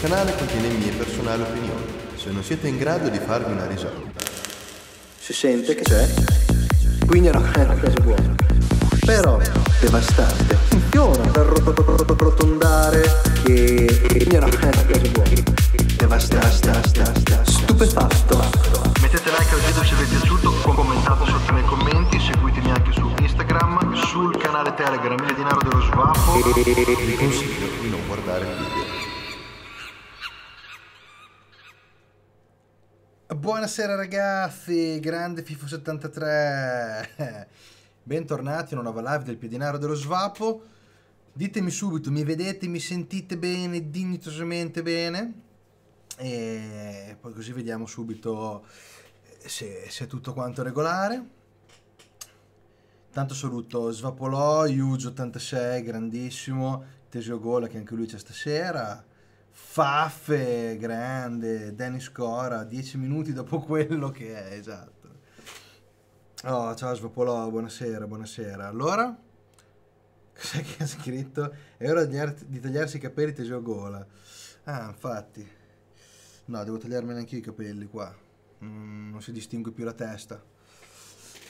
canale contiene mie personali opinioni. Se non siete in grado di farvi una risata. Si sente che c'è? Quindi è una, è una cosa buona. Però devastante. Funziona per rotondare che... Quindi è una, è cosa buona. Devastante. Stupefatto. Mettete like al video se vi è piaciuto, commentate sotto nei commenti, seguitemi anche su Instagram, sul canale Telegram Il Denaro dello Svapo. Vi consiglio di non guardare il video. Buonasera ragazzi, grande FIFO 73. Bentornati in una nuova live del Piedinaro dello Svapo. Ditemi subito, mi vedete, mi sentite bene, dignitosamente bene? E poi così vediamo subito eh, se, se è tutto quanto regolare. Tanto saluto Svapolò, Yuge86, grandissimo, Tesio Gola che anche lui c'è stasera. Faffe, grande, Dennis Cora, 10 minuti dopo quello che è, esatto. Oh, ciao Svapolò, buonasera, buonasera. Allora, cos'è che ha scritto? È ora di, tagliarsi i capelli a gola. Ah, infatti. No, devo tagliarmene anch'io i capelli qua. Mm, non si distingue più la testa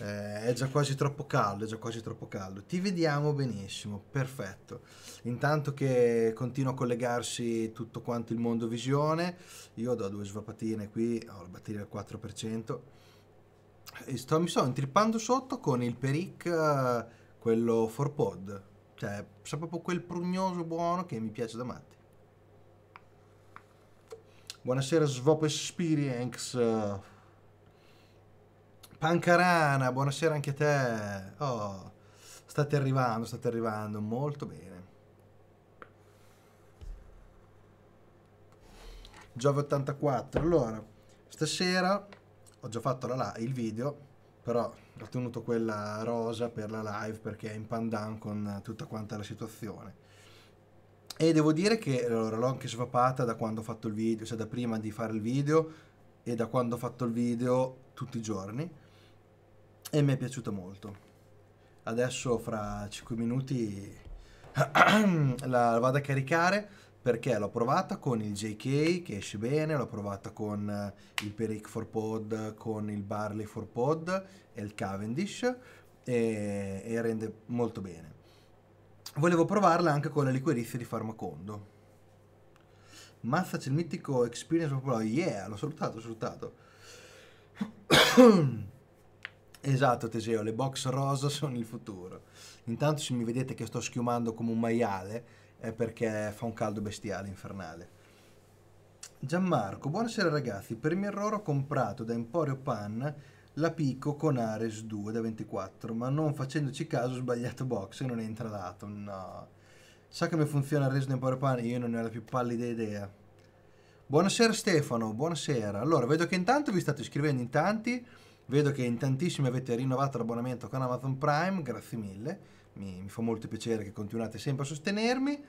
eh, è già quasi troppo caldo, è già quasi troppo caldo. Ti vediamo benissimo, perfetto. Intanto che continua a collegarsi tutto quanto il mondo visione, io do due svapatine qui, ho la batteria al 4%. E sto, mi sto intrippando sotto con il Peric, eh, quello for pod. Cioè, sa proprio quel prugnoso buono che mi piace da matti. Buonasera Svop Experience. Pancarana, buonasera anche a te. Oh, state arrivando, state arrivando, molto bene. Giove 84, allora, stasera ho già fatto la, il video, però ho tenuto quella rosa per la live perché è in pandan con tutta quanta la situazione. E devo dire che allora, l'ho anche svapata da quando ho fatto il video, cioè da prima di fare il video e da quando ho fatto il video tutti i giorni e mi è piaciuta molto. Adesso fra 5 minuti la vado a caricare perché l'ho provata con il JK che esce bene, l'ho provata con eh, il Peric for Pod, con il Barley for Pod e il Cavendish e, e rende molto bene. Volevo provarla anche con la liquerizia di Farmacondo. Mazza c'è il mitico Experience Popolare, yeah, l'ho salutato, l'ho salutato. Esatto Teseo, le box rosa sono il futuro. Intanto se mi vedete che sto schiumando come un maiale è perché fa un caldo bestiale, infernale. Gianmarco, buonasera ragazzi, per il mio errore ho comprato da Emporio Pan la Pico con Ares 2 da 24, ma non facendoci caso ho sbagliato box e non è entrato, no. Sa come funziona Ares da Emporio Pan? Io non ne ho la più pallida idea. Buonasera Stefano, buonasera. Allora, vedo che intanto vi state iscrivendo in tanti. Vedo che in tantissimi avete rinnovato l'abbonamento con Amazon Prime, grazie mille, mi, mi, fa molto piacere che continuate sempre a sostenermi.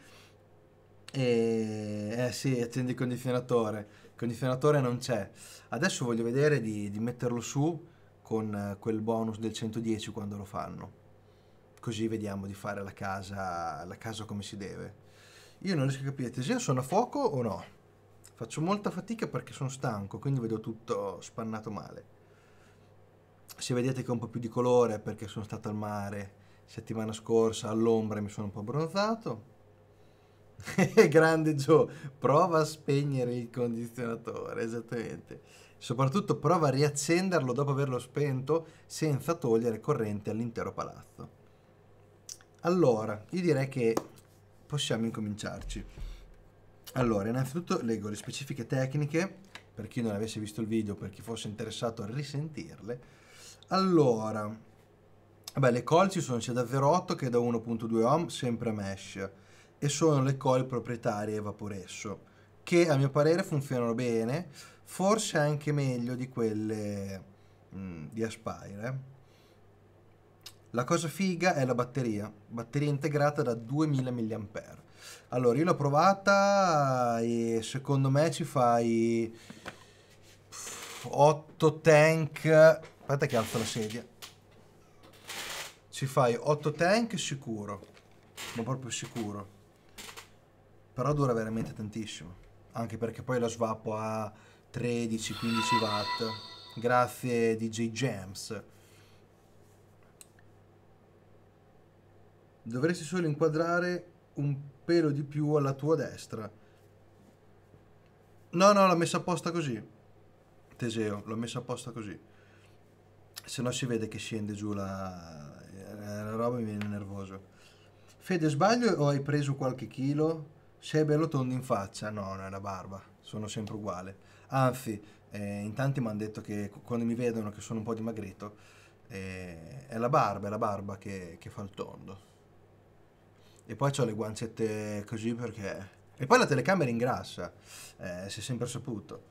E eh sì, accendi il condizionatore, il condizionatore non c'è. Adesso voglio vedere di, di metterlo su con eh, quel bonus del 110 quando lo fanno. Così vediamo di fare la casa, la casa come si deve. Io non riesco a capire, Teseo sono a fuoco o no? Faccio molta fatica perché sono stanco, quindi vedo tutto spannato male se vedete che ho un po' più di colore perché sono stato al mare settimana scorsa all'ombra e mi sono un po' abbronzato. Grande Joe, prova a spegnere il condizionatore, esattamente. Soprattutto prova a riaccenderlo dopo averlo spento senza togliere corrente all'intero palazzo. Allora, io direi che possiamo incominciarci. Allora, innanzitutto leggo le specifiche tecniche, per chi non avesse visto il video, per chi fosse interessato a risentirle allora, beh, le call ci sono sia da 08 che da 1.2 ohm, sempre mesh, e sono le call proprietarie Vaporesso, che a mio parere funzionano bene, forse anche meglio di quelle mh, mm, di Aspire. Eh. La cosa figa è la batteria, batteria integrata da 2000 mAh. Allora, io l'ho provata e secondo me ci fai 8 tank Aspetta che alzo la sedia. Ci fai 8 tank sicuro. Ma proprio sicuro. Però dura veramente tantissimo. Anche perché poi la swappo a 13-15 watt. Grazie DJ James. Dovresti solo inquadrare un pelo di più alla tua destra. No, no, l'ho messa apposta così. Teseo, l'ho messa apposta così se no si vede che scende giù la, la roba mi viene nervoso. Fede, sbaglio o hai preso qualche chilo? Sei bello tondo in faccia? No, non è la barba, sono sempre uguale. Anzi, eh, in tanti mi hanno detto che quando mi vedono che sono un po' dimagrito, eh, è la barba, è la barba che, che fa il tondo. E poi ho le guancette così perché... E poi la telecamera ingrassa, eh, si è sempre saputo.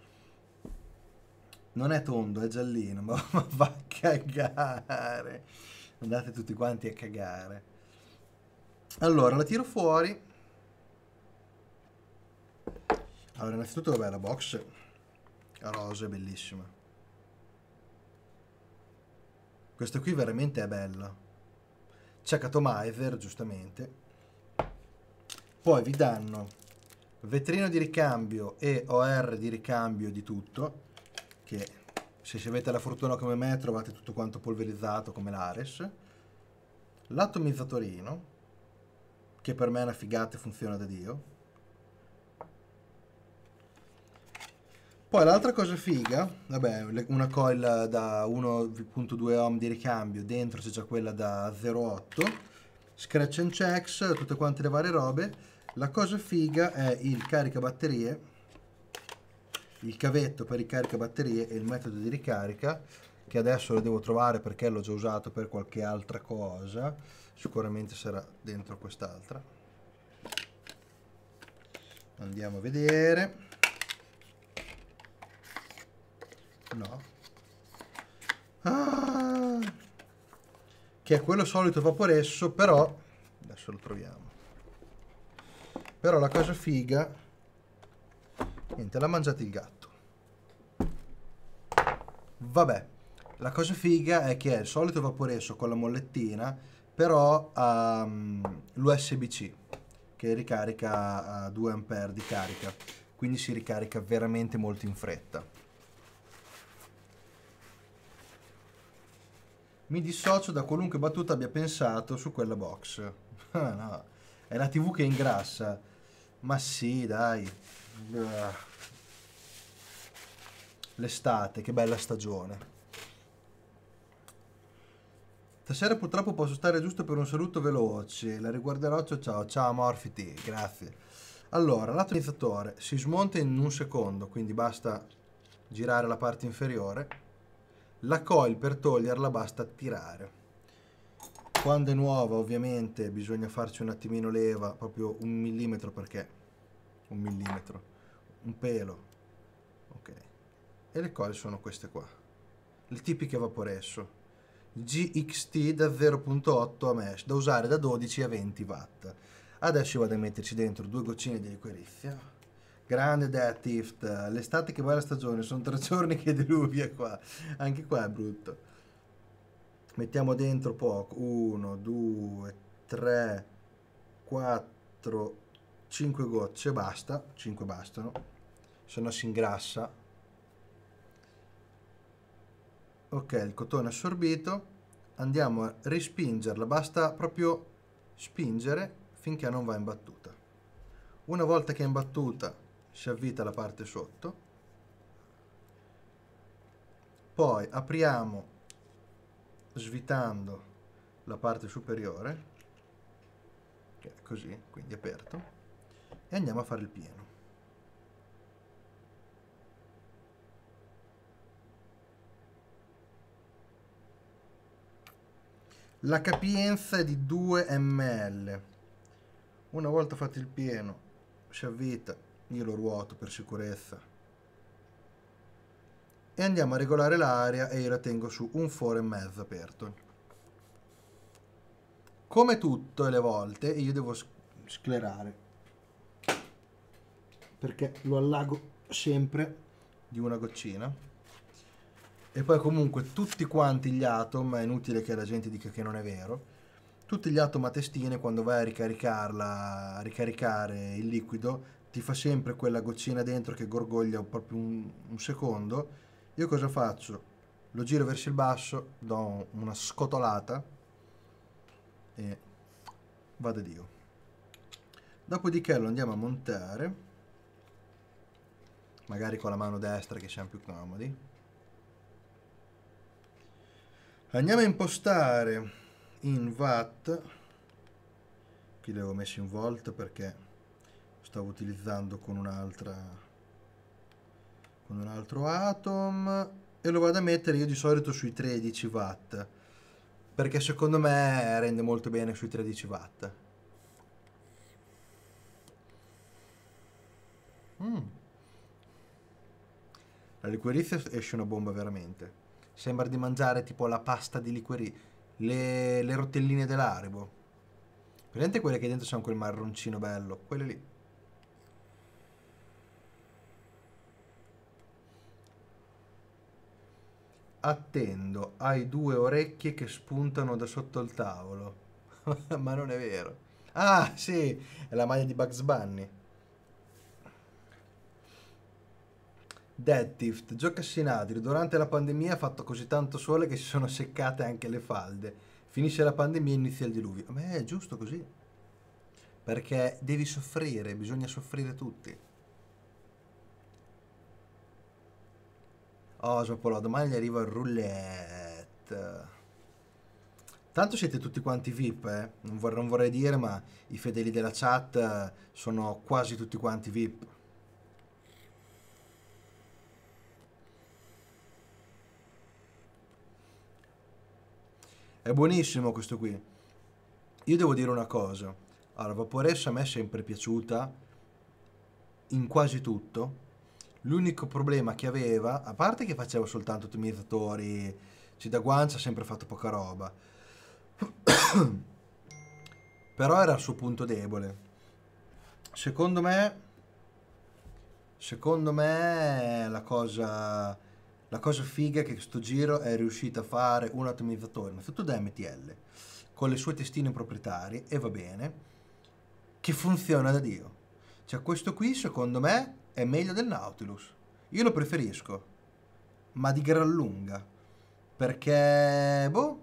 Non è tondo, è giallino, ma, va a cagare. Andate tutti quanti a cagare. Allora, la tiro fuori. Allora, innanzitutto, vabbè, la box a rosa è bellissima. Questa qui veramente è bella. C'è Catomizer, giustamente. Poi vi danno vetrino di ricambio e OR di ricambio di tutto che se, avete la fortuna come me trovate tutto quanto polverizzato come l'Ares, l'atomizzatorino che per me è una figata e funziona da Dio. Poi l'altra cosa figa, vabbè, una coil da 1.2 ohm di ricambio, dentro c'è già quella da 0.8, scratch and checks, tutte quante le varie robe. La cosa figa è il caricabatterie il cavetto per ricarica batterie e il metodo di ricarica che adesso lo devo trovare perché l'ho già usato per qualche altra cosa sicuramente sarà dentro quest'altra andiamo a vedere no ah, che è quello solito vaporesso però adesso lo troviamo però la cosa figa Niente, l'ha mangiato il gatto. Vabbè, la cosa figa è che è il solito vaporesso con la mollettina, però ha um, mm, l'USB-C che ricarica a 2 A di carica, quindi si ricarica veramente molto in fretta. Mi dissocio da qualunque battuta abbia pensato su quella box. no, è la TV che ingrassa. Ma sì, dai. Uh l'estate, che bella stagione. Stasera purtroppo posso stare giusto per un saluto veloce, la riguarderò, ciao ciao, ciao Morfiti, grazie. Allora, lato si smonta in un secondo, quindi basta girare la parte inferiore. La coil per toglierla basta tirare. Quando è nuova ovviamente bisogna farci un attimino leva, proprio un millimetro perché, un millimetro, un pelo, ok e le cose sono queste qua. Le tipiche vaporesso. GXT da 0.8 a mesh, da usare da 12 a 20 watt. Adesso io vado a metterci dentro due goccine di liquorizia. Grande Death Tift, l'estate che va la stagione, sono tre giorni che diluvia qua, anche qua è brutto. Mettiamo dentro poco, 1, 2, 3, 4, 5 gocce, basta, 5 bastano, se no si ingrassa ok il cotone assorbito andiamo a rispingerla basta proprio spingere finché non va imbattuta una volta che è imbattuta si avvita la parte sotto poi apriamo svitando la parte superiore che è così quindi aperto e andiamo a fare il pieno La capienza è di 2 ml. Una volta fatto il pieno, sciavita, io lo ruoto per sicurezza. E andiamo a regolare l'aria e io la tengo su un foro e mezzo aperto. Come tutte le volte io devo sclerare perché lo allago sempre di una goccina e poi comunque tutti quanti gli atom, è inutile che la gente dica che non è vero, tutti gli atom a testine quando vai a ricaricarla, a ricaricare il liquido, ti fa sempre quella goccina dentro che gorgoglia proprio un, un secondo. Io cosa faccio? Lo giro verso il basso, do una scotolata e vado Dio. Dopodiché lo andiamo a montare, magari con la mano destra che siamo più comodi andiamo a impostare in watt qui l'avevo messo in volt perché stavo utilizzando con un'altra con un altro atom e lo vado a mettere io di solito sui 13 watt perché secondo me rende molto bene sui 13 watt mm. la liquorizia esce una bomba veramente Sembra di mangiare tipo la pasta di liquori, le, le rotelline dell'aribo. Vedete quelle che dentro sono quel marroncino bello, quelle lì. Attendo, hai due orecchie che spuntano da sotto il tavolo. Ma non è vero. Ah, sì, è la maglia di Bugs Bunny. Deadtift, gioca Sinadri. durante la pandemia ha fatto così tanto sole che si sono seccate anche le falde. Finisce la pandemia e inizia il diluvio. Ma è giusto così. Perché devi soffrire, bisogna soffrire tutti. Osmopolo, oh, domani gli arriva il roulette. Tanto siete tutti quanti VIP, eh? non, vorrei, non vorrei dire, ma i fedeli della chat eh, sono quasi tutti quanti VIP. È buonissimo questo qui. Io devo dire una cosa. Allora, Vaporessa a me è sempre piaciuta in quasi tutto. L'unico problema che aveva, a parte che faceva soltanto ottimizzatori, cioè da guancia ha sempre fatto poca roba, però era il suo punto debole. Secondo me, secondo me la cosa la cosa figa è che questo giro è riuscito a fare un ottimizzatore innanzitutto da MTL con le sue testine proprietarie e va bene, che funziona da Dio. Cioè questo qui secondo me è meglio del Nautilus. Io lo preferisco, ma di gran lunga, perché boh,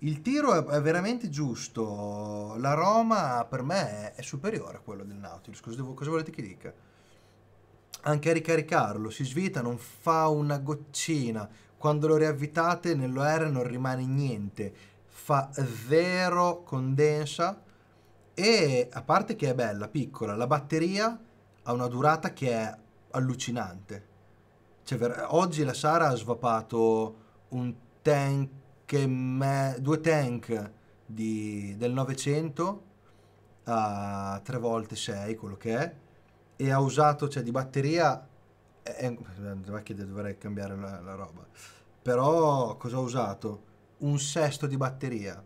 il tiro è, veramente giusto, l'aroma per me è, superiore a quello del Nautilus, cosa, devo, cosa volete che dica? anche a ricaricarlo, si svita, non fa una goccina. Quando lo riavvitate nell'OR non rimane niente, fa zero condensa e a parte che è bella, piccola, la batteria ha una durata che è allucinante. Cioè, oggi la Sara ha svapato un tank, me, due tank di, del 900 a ah, tre volte 6, quello che è, e ha usato, cioè di batteria, è, è eh, dovrei cambiare la, la roba, però cosa ha usato? Un sesto di batteria,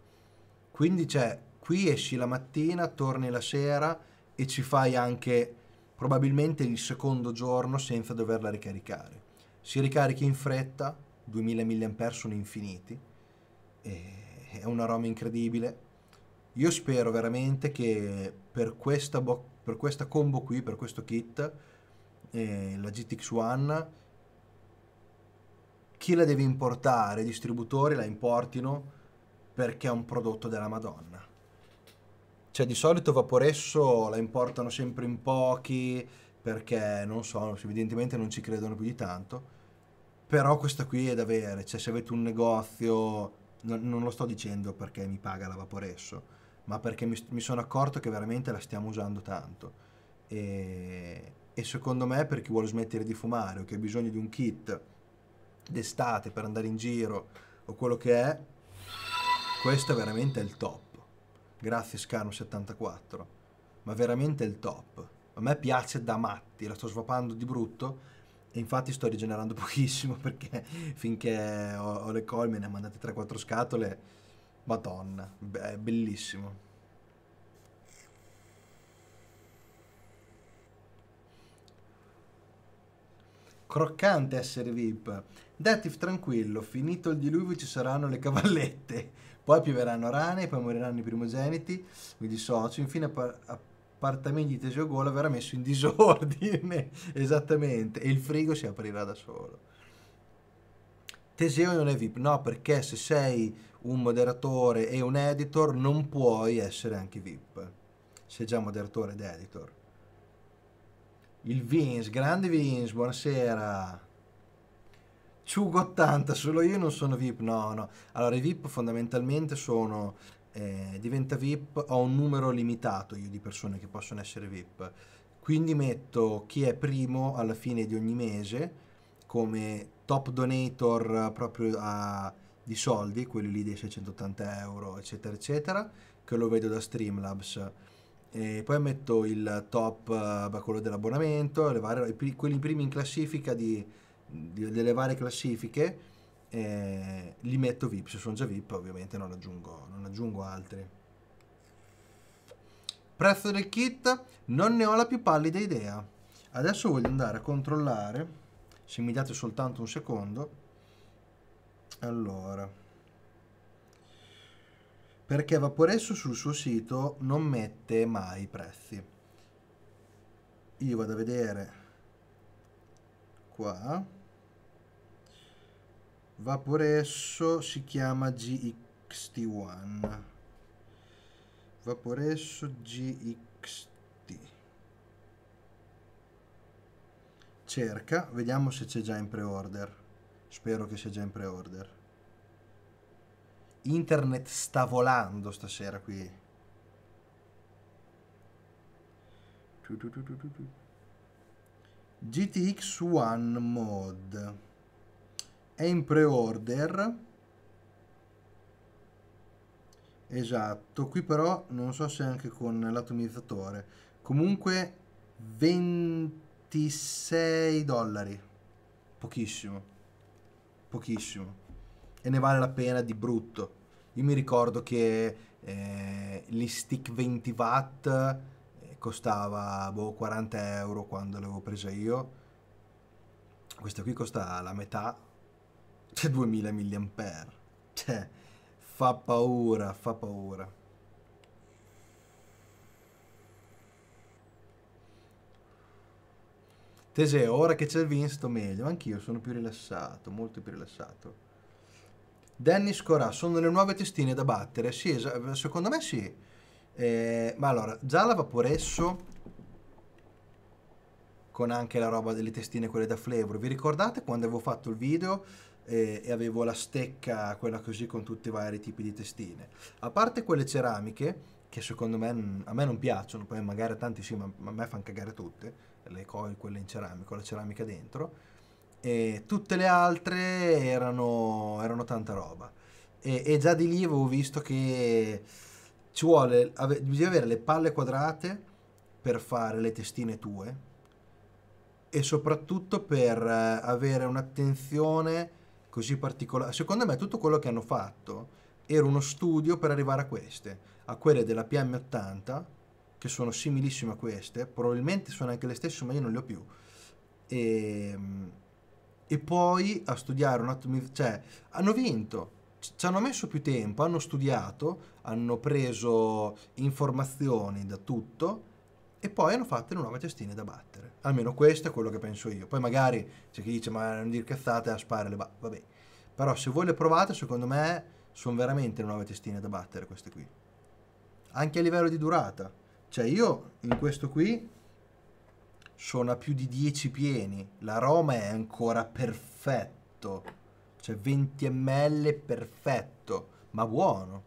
quindi cioè qui esci la mattina, torni la sera e ci fai anche probabilmente il secondo giorno senza doverla ricaricare. Si ricarichi in fretta, 2000 mAh sono infiniti, è una roba incredibile. Io spero veramente che per questa bocca per questa combo qui, per questo kit, eh, la GTX One, chi la deve importare, i distributori la importino perché è un prodotto della Madonna. Cioè di solito Vaporesso la importano sempre in pochi perché non so, evidentemente non ci credono più di tanto. Però questa qui è da avere, cioè se avete un negozio, non lo sto dicendo perché mi paga la Vaporesso, ma perché mi, mi, sono accorto che veramente la stiamo usando tanto. E, e secondo me per chi vuole smettere di fumare o che ha bisogno di un kit d'estate per andare in giro o quello che è, questo è veramente il top. Grazie Scarm74, ma veramente il top. A me piace da matti, la sto svapando di brutto e infatti sto rigenerando pochissimo perché finché ho, ho le colme ne ha mandate 3-4 scatole Madonna, è bellissimo. Croccante essere VIP. Detif tranquillo, finito il diluvio ci saranno le cavallette, poi pioveranno rane, poi moriranno i primogeniti, mi dissocio, infine appar appartamenti di Teseo Gola verrà messo in disordine, esattamente, e il frigo si aprirà da solo. Teseo non è VIP, no, perché se sei un moderatore e un editor, non puoi essere anche VIP. Sei già moderatore ed editor. Il Vince, grande Vince, buonasera. Ciugo 80, solo io non sono VIP, no, no. Allora, i VIP fondamentalmente sono, eh, diventa VIP, ho un numero limitato io di persone che possono essere VIP. Quindi metto chi è primo alla fine di ogni mese come top donator proprio a, di soldi, quelli lì dei 680 euro, eccetera, eccetera, che lo vedo da Streamlabs. E poi metto il top, eh, quello dell'abbonamento, varie, quelli primi in classifica di, di, delle varie classifiche, eh, li metto VIP, se sono già VIP ovviamente non aggiungo, non aggiungo altri. Prezzo del kit, non ne ho la più pallida idea. Adesso voglio andare a controllare, se mi date soltanto un secondo, allora, perché Vaporesso sul suo sito non mette mai prezzi. Io vado a vedere qua. Vaporesso si chiama GXT1. Vaporesso GXT. Cerca, vediamo se c'è già in pre-order. Spero che sia già in pre-order. Internet sta volando stasera qui. GTX One Mod è in pre-order. Esatto, qui però non so se anche con l'atomizzatore. Comunque 26 dollari. Pochissimo pochissimo. E ne vale la pena di brutto. Io mi ricordo che eh, gli stick 20 watt eh, costava boh, 40 euro quando l'avevo presa io. Questa qui costa la metà, cioè 2000 mAh. Cioè, fa paura, fa paura. Teseo, ora che c'è il Vince sto meglio, anch'io sono più rilassato, molto più rilassato. Dennis Corà, sono le nuove testine da battere? Sì, secondo me sì. Eh, ma allora, già la Vaporesso con anche la roba delle testine, quelle da flavor. Vi ricordate quando avevo fatto il video eh, e avevo la stecca, quella così, con tutti i vari tipi di testine? A parte quelle ceramiche, che secondo me a me non piacciono, poi magari a tanti sì, ma a me fanno cagare tutte le coil quelle in ceramica, con la ceramica dentro, e tutte le altre erano, erano tanta roba. E, e, già di lì avevo visto che ci vuole, ave, bisogna avere le palle quadrate per fare le testine tue e soprattutto per eh, avere un'attenzione così particolare. Secondo me tutto quello che hanno fatto era uno studio per arrivare a queste, a quelle della PM80 che sono similissime a queste, probabilmente sono anche le stesse, ma io non le ho più. E, ehm, e poi a studiare un attimo, cioè hanno vinto, ci hanno messo più tempo, hanno studiato, hanno preso informazioni da tutto e poi hanno fatto le nuove testine da battere. Almeno questo è quello che penso io. Poi magari c'è chi dice ma non dire cazzate a spare le battere, vabbè. Però se voi le provate, secondo me sono veramente le nuove testine da battere queste qui. Anche a livello di durata. Cioè io in questo qui sono a più di 10 pieni, l'aroma è ancora perfetto, cioè 20 ml perfetto, ma buono.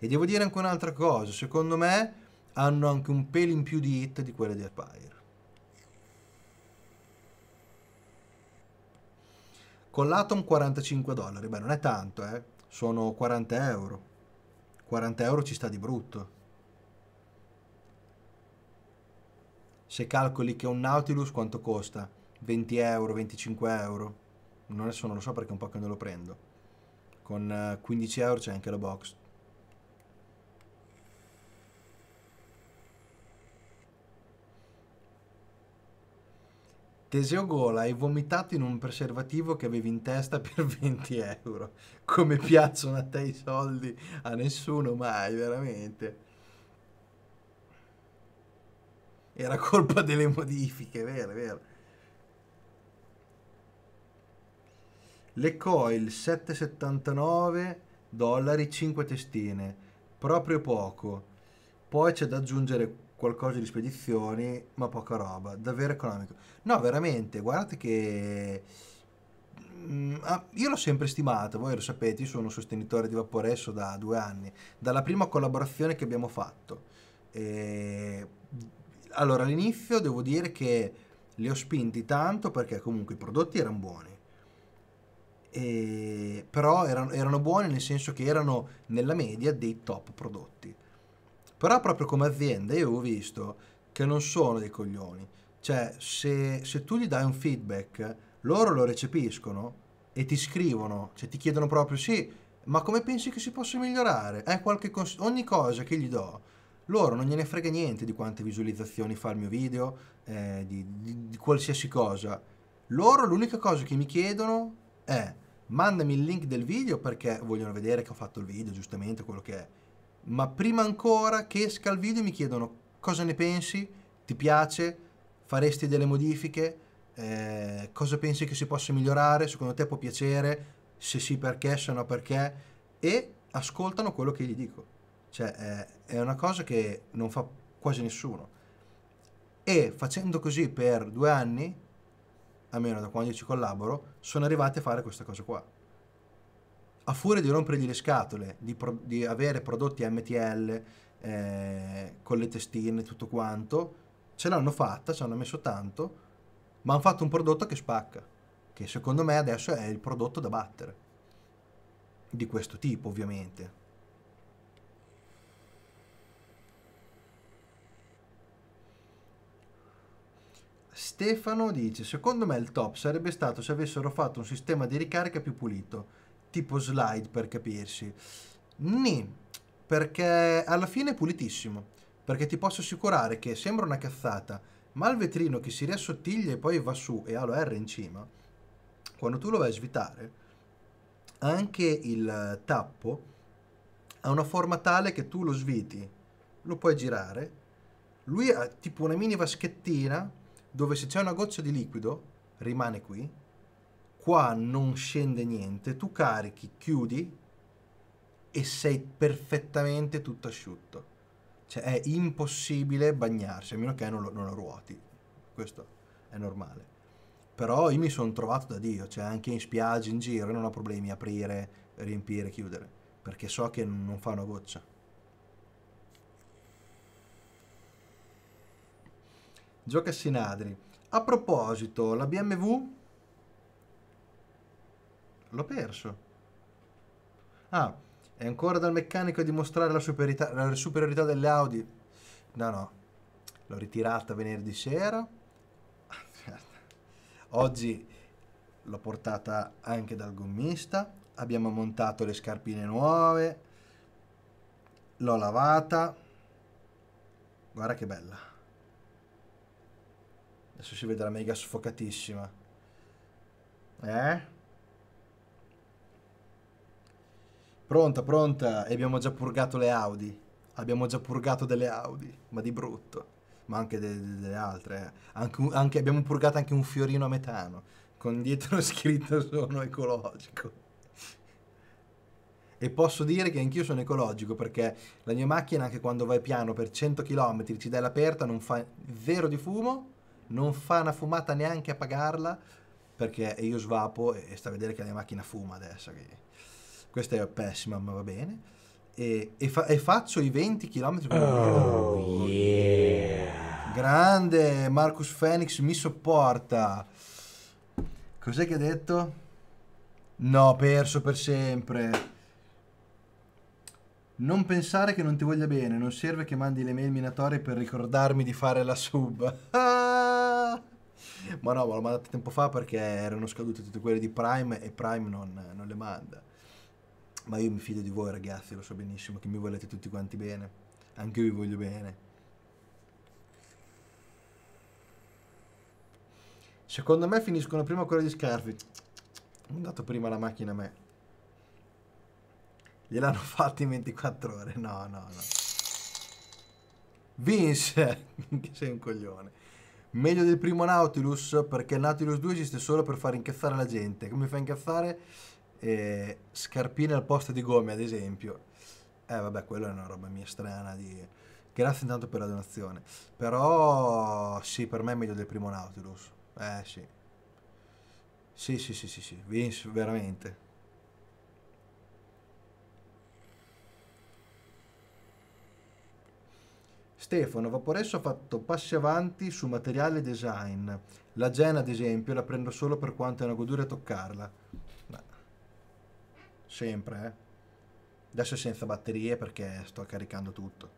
E devo dire anche un'altra cosa, secondo me hanno anche un pelo in più di hit di quelle di Aspire. Con l'Atom 45 dollari, beh non è tanto, eh? sono 40 euro. 40 euro ci sta di brutto. se calcoli che un Nautilus quanto costa? 20 euro, 25 euro? Non adesso non lo so perché è un po' che non lo prendo. Con 15 eh, euro c'è anche la box. Teseo Gola hai vomitato in un preservativo che avevi in testa per 20 euro. Come piacciono a te i soldi? A nessuno mai, veramente. Era colpa delle modifiche, vero, vero. Le coil 7,79 dollari 5 testine, proprio poco. Poi c'è da aggiungere qualcosa di spedizioni, ma poca roba, davvero economico. No, veramente, guardate che mm, Ah, io l'ho sempre stimato, voi lo sapete, io sono un sostenitore di Vaporesso da due anni, dalla prima collaborazione che abbiamo fatto. E eh, allora all'inizio devo dire che li ho spinti tanto perché comunque i prodotti erano buoni. E, però erano, erano buoni nel senso che erano nella media dei top prodotti. Però proprio come azienda io ho visto che non sono dei coglioni. Cioè, se, se tu gli dai un feedback, loro lo recepiscono e ti scrivono, cioè ti chiedono proprio sì, ma come pensi che si possa migliorare? Eh, ogni cosa che gli do loro non gliene frega niente di quante visualizzazioni fa il mio video, eh, di, di, di qualsiasi cosa. Loro l'unica cosa che mi chiedono è mandami il link del video perché vogliono vedere che ho fatto il video, giustamente quello che è. Ma prima ancora che esca il video mi chiedono cosa ne pensi, ti piace, faresti delle modifiche, eh, cosa pensi che si possa migliorare, secondo te può piacere, se sì perché, se no perché, e ascoltano quello che gli dico. Cioè è, eh, è una cosa che non fa quasi nessuno. E facendo così per due anni, almeno da quando io ci collaboro, sono arrivati a fare questa cosa qua. A furia di rompergli le scatole, di, pro- di avere prodotti MTL eh, con le testine, tutto quanto, ce l'hanno fatta, ci hanno messo tanto, ma hanno fatto un prodotto che spacca, che secondo me adesso è il prodotto da battere. Di questo tipo, ovviamente Stefano dice, secondo me il top sarebbe stato se avessero fatto un sistema di ricarica più pulito, tipo slide per capirsi. Ni, perché alla fine è pulitissimo, perché ti posso assicurare che sembra una cazzata, ma il vetrino che si riassottiglia e poi va su e ha lo R in cima, quando tu lo vai a svitare, anche il tappo ha una forma tale che tu lo sviti, lo puoi girare, lui ha tipo una mini vaschettina dove se c'è una goccia di liquido rimane qui, qua non scende niente, tu carichi, chiudi e sei perfettamente tutto asciutto. Cioè è impossibile bagnarsi, a meno che non lo, non lo ruoti. Questo è normale. Però io mi sono trovato da Dio, cioè anche in spiaggia, in giro, non ho problemi a aprire, riempire, chiudere, perché so che non fa una goccia. Gioca Sinadri. A proposito, la BMW l'ho perso. Ah, è ancora dal meccanico a dimostrare la superiorità, la superiorità delle Audi. No, no. L'ho ritirata venerdì sera. Oggi l'ho portata anche dal gommista. Abbiamo montato le scarpine nuove. L'ho lavata. Guarda che bella. Adesso si vede la mega sfocatissima. Eh? Pronta, pronta. E abbiamo già purgato le Audi. Abbiamo già purgato delle Audi, ma di brutto. Ma anche de de delle altre. Eh. Anche, anche, abbiamo purgato anche un fiorino a metano. Con dietro scritto sono ecologico. E posso dire che anch'io sono ecologico perché la mia macchina anche quando vai piano per 100 km ci dai l'aperta non fa vero di fumo non fa una fumata neanche a pagarla perché io svapo e sta a vedere che la macchina fuma adesso. Questa è pessima, ma va bene. E, e, fa, e faccio i 20 km per oh, yeah. Grande Marcus Phoenix mi sopporta. Cos'è che ha detto? No, perso per sempre. Non pensare che non ti voglia bene, non serve che mandi le mail minatorie per ricordarmi di fare la sub. ah ma no, ma l'ho mandato tempo fa perché erano scadute tutte quelle di Prime e Prime non, non le manda. Ma io mi fido di voi ragazzi, lo so benissimo che mi volete tutti quanti bene. Anche io vi voglio bene. Secondo me finiscono prima quelle di Scarfi. Ho dato prima la macchina a me. Gliel'hanno fatta in 24 ore. No, no, no. Vince, che sei un coglione meglio del primo Nautilus perché il Nautilus 2 esiste solo per far incazzare la gente. Come mi fa incazzare? Eh, scarpine al posto di gomme, ad esempio. Eh vabbè, quella è una roba mia strana di... Grazie intanto per la donazione. Però sì, per me è meglio del primo Nautilus. Eh sì. Sì, sì, sì, sì, sì. Vince veramente. Stefano Vaporesso ha fatto passi avanti su materiale design. La Gen, ad esempio, la prendo solo per quanto è una godura toccarla. Ma... Sempre, eh. Adesso è senza batterie perché sto caricando tutto.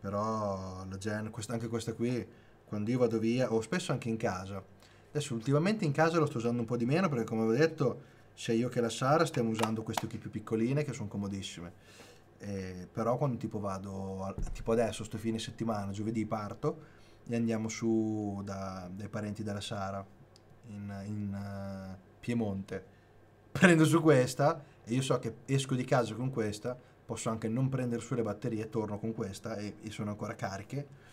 Però la Gen, questa, anche questa qui, quando io vado via, o spesso anche in casa. Adesso ultimamente in casa lo sto usando un po' di meno perché come ho detto, sia io che la Sara stiamo usando queste qui più piccoline che sono comodissime eh, però quando tipo vado, tipo adesso, sto fine settimana, giovedì parto e andiamo su da, dai parenti della Sara in, in uh, Piemonte. Prendo su questa e io so che esco di casa con questa, posso anche non prendere su le batterie, torno con questa e, e sono ancora cariche.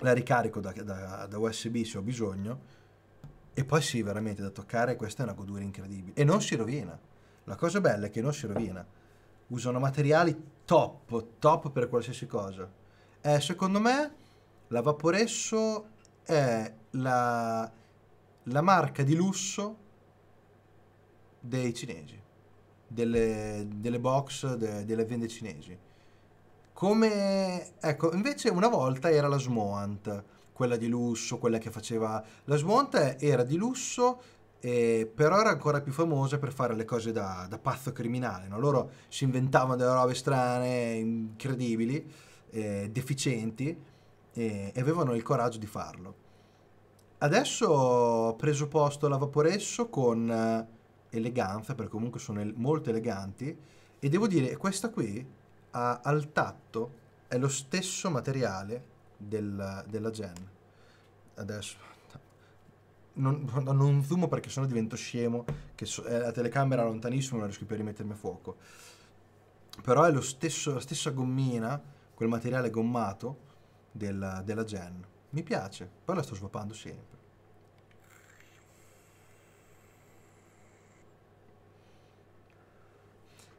La ricarico da, da, da USB se ho bisogno. E poi sì, veramente da toccare questa è una godura incredibile. E non si rovina. La cosa bella è che non si rovina usano materiali top, top per qualsiasi cosa. Eh, secondo me la Vaporesso è la, la marca di lusso dei cinesi, delle, delle box, de, delle aziende cinesi. Come, ecco, invece una volta era la Smoant, quella di lusso, quella che faceva... La Smoant era di lusso e però era ancora più famosa per fare le cose da, da pazzo criminale. No? Loro si inventavano delle robe strane, incredibili, eh, deficienti eh, e avevano il coraggio di farlo. Adesso ho preso posto la Vaporesso con eh, eleganza, perché comunque sono el- molto eleganti, e devo dire, questa qui ha, al tatto è lo stesso materiale del, della Gen. Adesso non, non zoom perché sennò divento scemo, che so, eh, la telecamera è lontanissima, non riesco più a rimettermi a fuoco. Però è stesso, la stessa gommina, quel materiale gommato della, della Gen. Mi piace, poi la sto svapando sempre.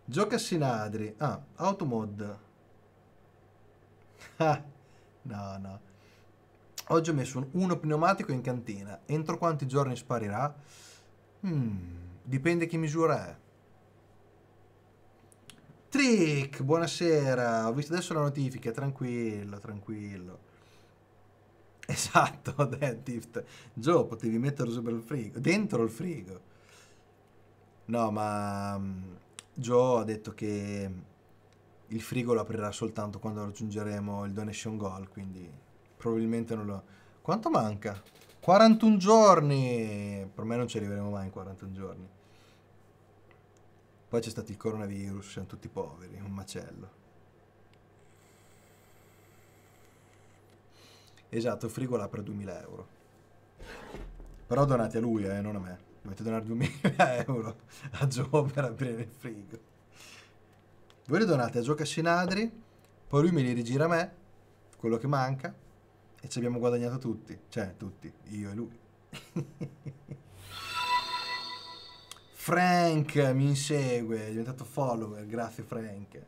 Gioca Sinadri. Ah, Automod. Ah, no, no. Oggi ho messo uno pneumatico in cantina. Entro quanti giorni sparirà? Hmm, dipende che misura è. Trick, buonasera. Ho visto adesso la notifica, tranquillo, tranquillo. Esatto, Dentift. Gio, potevi metterlo sopra il frigo, dentro il frigo. No, ma Gio mm, ha detto che il frigo lo aprirà soltanto quando raggiungeremo il donation goal, quindi probabilmente non lo... Quanto manca? 41 giorni! Per me non ci arriveremo mai in 41 giorni. Poi c'è stato il coronavirus, siamo tutti poveri, un macello. Esatto, il frigo l'apre 2000 euro. Però donate a lui, eh, non a me. Dovete donare 2000 euro a Joe per aprire il frigo. Voi le donate a Joe Cassinadri, poi lui me li rigira a me, quello che manca, e ci abbiamo guadagnato tutti, cioè tutti, io e lui. Frank mi insegue, è diventato follower, grazie Frank.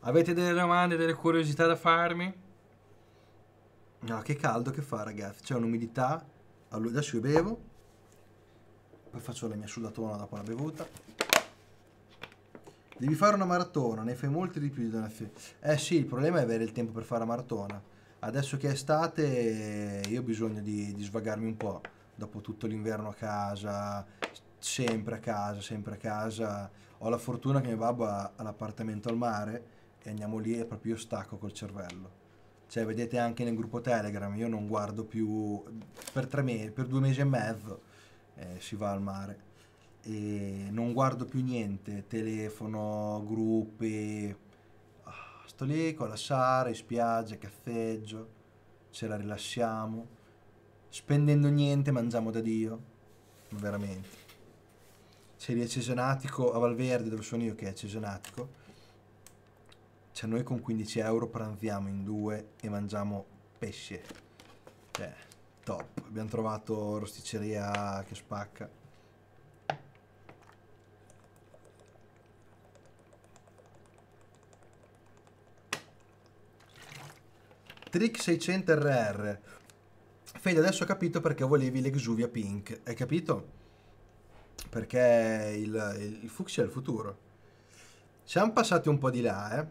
Avete delle domande, delle curiosità da farmi? No, che caldo che fa ragazzi, c'è un'umidità, allora adesso io bevo, poi faccio la mia sudatona dopo la bevuta. Devi fare una maratona, ne fai molti di più di una Eh sì, il problema è avere il tempo per fare la maratona adesso che è estate io ho bisogno di, di svagarmi un po', dopo tutto l'inverno a casa, sempre a casa, sempre a casa. Ho la fortuna che mio babbo ha, ha l'appartamento al mare e andiamo lì e proprio io stacco col cervello. Cioè, vedete anche nel gruppo Telegram, io non guardo più per tre mesi, per due mesi e mezzo eh, si va al mare e non guardo più niente, telefono, gruppi, Sto lì con la Sara, in spiaggia, cazzeggio, ce la rilassiamo, Spendendo niente mangiamo da Dio. Veramente. C'è cesenatico a Valverde, dove sono io che è cesenatico. Cioè noi con 15 euro pranziamo in due e mangiamo pesce. Cioè, top. Abbiamo trovato rosticceria che spacca. Trick 600 RR. Fede, adesso ho capito perché volevi l'Exuvia Pink. Hai capito? Perché il, il, il fucsia è il futuro. Siamo passati un po' di là, eh?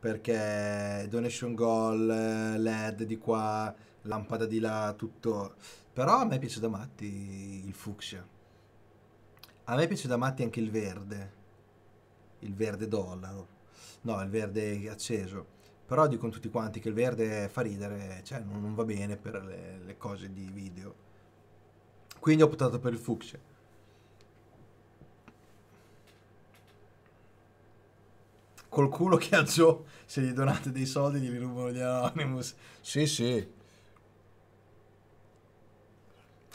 Perché donation goal, LED di qua, lampada di là, tutto. Però a me piace da matti il fucsia. A me piace da matti anche il verde. Il verde dollaro. No, il verde acceso però dicono tutti quanti che il verde fa ridere, cioè non, non va bene per le, le, cose di video. Quindi ho optato per il fucsia. Col culo che alzò, se gli donate dei soldi glieli rubano di Anonymous. Sì, sì.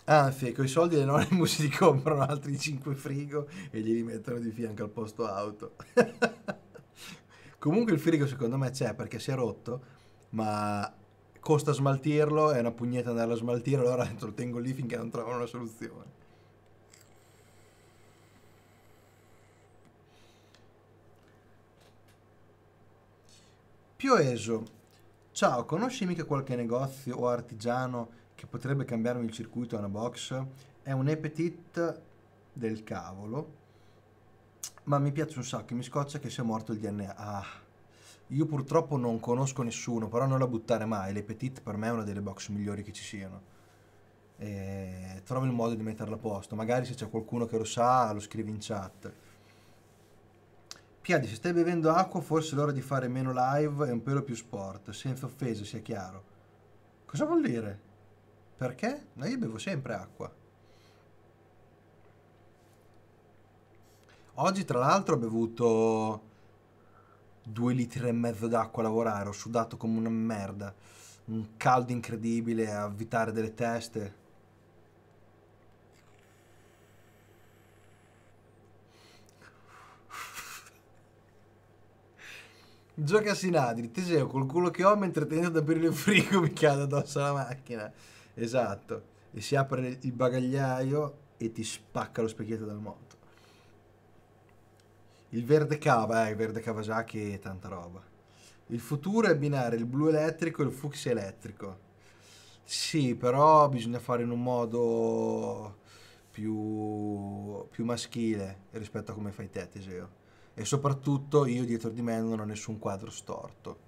Anzi, ah, con i soldi di Anonymous si comprano altri 5 frigo e glieli mettono di fianco al posto auto. Comunque il frigo secondo me c'è perché si è rotto, ma costa smaltirlo, è una pugnetta andare a smaltire, allora lo tengo lì finché non trovano una soluzione. Pioeso, ciao, conosci mica qualche negozio o artigiano che potrebbe cambiarmi il circuito a una box? È un epetit del cavolo ma mi piace un sacco, mi scoccia che sia morto il DNA. Ah, io purtroppo non conosco nessuno, però non la buttare mai. Le Petit per me è una delle box migliori che ci siano. E trovo il modo di metterla a posto. Magari se c'è qualcuno che lo sa, lo scrivi in chat. Piadi, se stai bevendo acqua, forse è l'ora di fare meno live e un pelo più sport, senza offese, sia chiaro. Cosa vuol dire? Perché? No, io bevo sempre acqua. Oggi tra l'altro ho bevuto due litri e mezzo d'acqua a lavorare, ho sudato come una merda. Un caldo incredibile, a avvitare delle teste. Gioca a Sinadri, Teseo col culo che ho mentre tento ad aprire il frigo mi cade addosso alla macchina. Esatto. E si apre il bagagliaio e ti spacca lo specchietto dal mondo. Il verde cava, eh, il verde Kawasaki e tanta roba. Il futuro è abbinare il blu elettrico e il fucsia elettrico. Sì, però bisogna fare in un modo più, più maschile rispetto a come fai te, Teseo. E soprattutto io dietro di me non ho nessun quadro storto.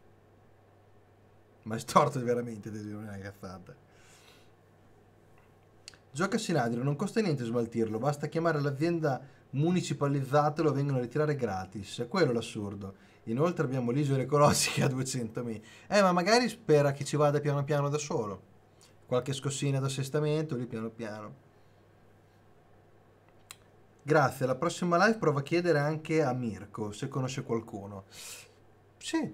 Ma è storto veramente, Teseo, non è una cazzata. Gioca Sinadrio, non costa niente smaltirlo, basta chiamare l'azienda municipalizzate lo vengono a ritirare gratis. È quello l'assurdo. Inoltre abbiamo l'isola ecologica a 200.000. Eh, ma magari spera che ci vada piano piano da solo. Qualche scossina d'assestamento, lì piano piano. Grazie, la prossima live prova a chiedere anche a Mirko se conosce qualcuno. Sì,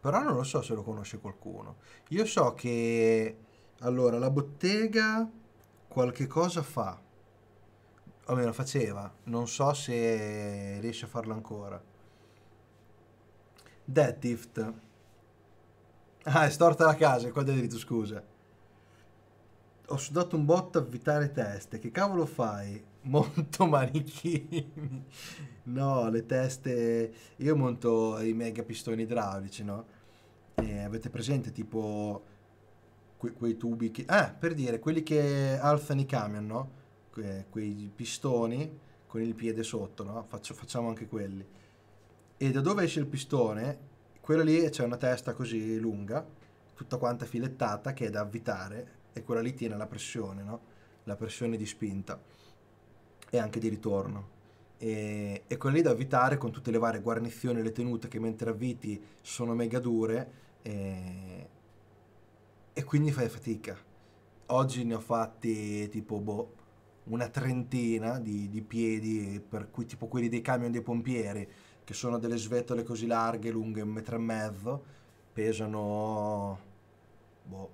però non lo so se lo conosce qualcuno. Io so che... Allora, la bottega qualche cosa fa o meno faceva, non so se riesce a farlo ancora. Death Gift. Ah, è storta la casa, è qua dritto, scusa. Ho sudato un botto a vitare teste, che cavolo fai? Monto manichini. No, le teste... Io monto i mega pistoni idraulici, no? E avete presente tipo que quei tubi che... Ah, per dire, quelli che alzano i camion, no? quei pistoni con il piede sotto, no? Faccio, facciamo anche quelli. E da dove esce il pistone? Quella lì c'è una testa così lunga, tutta quanta filettata, che è da avvitare e quella lì tiene la pressione, no? La pressione di spinta e anche di ritorno. E, e quella lì da avvitare con tutte le varie guarnizioni, e le tenute che mentre avviti sono mega dure e, e quindi fai fatica. Oggi ne ho fatti tipo boh, una trentina di, di piedi, per cui tipo quelli dei camion dei pompieri, che sono delle svetole così larghe, lunghe un metro e mezzo, pesano boh,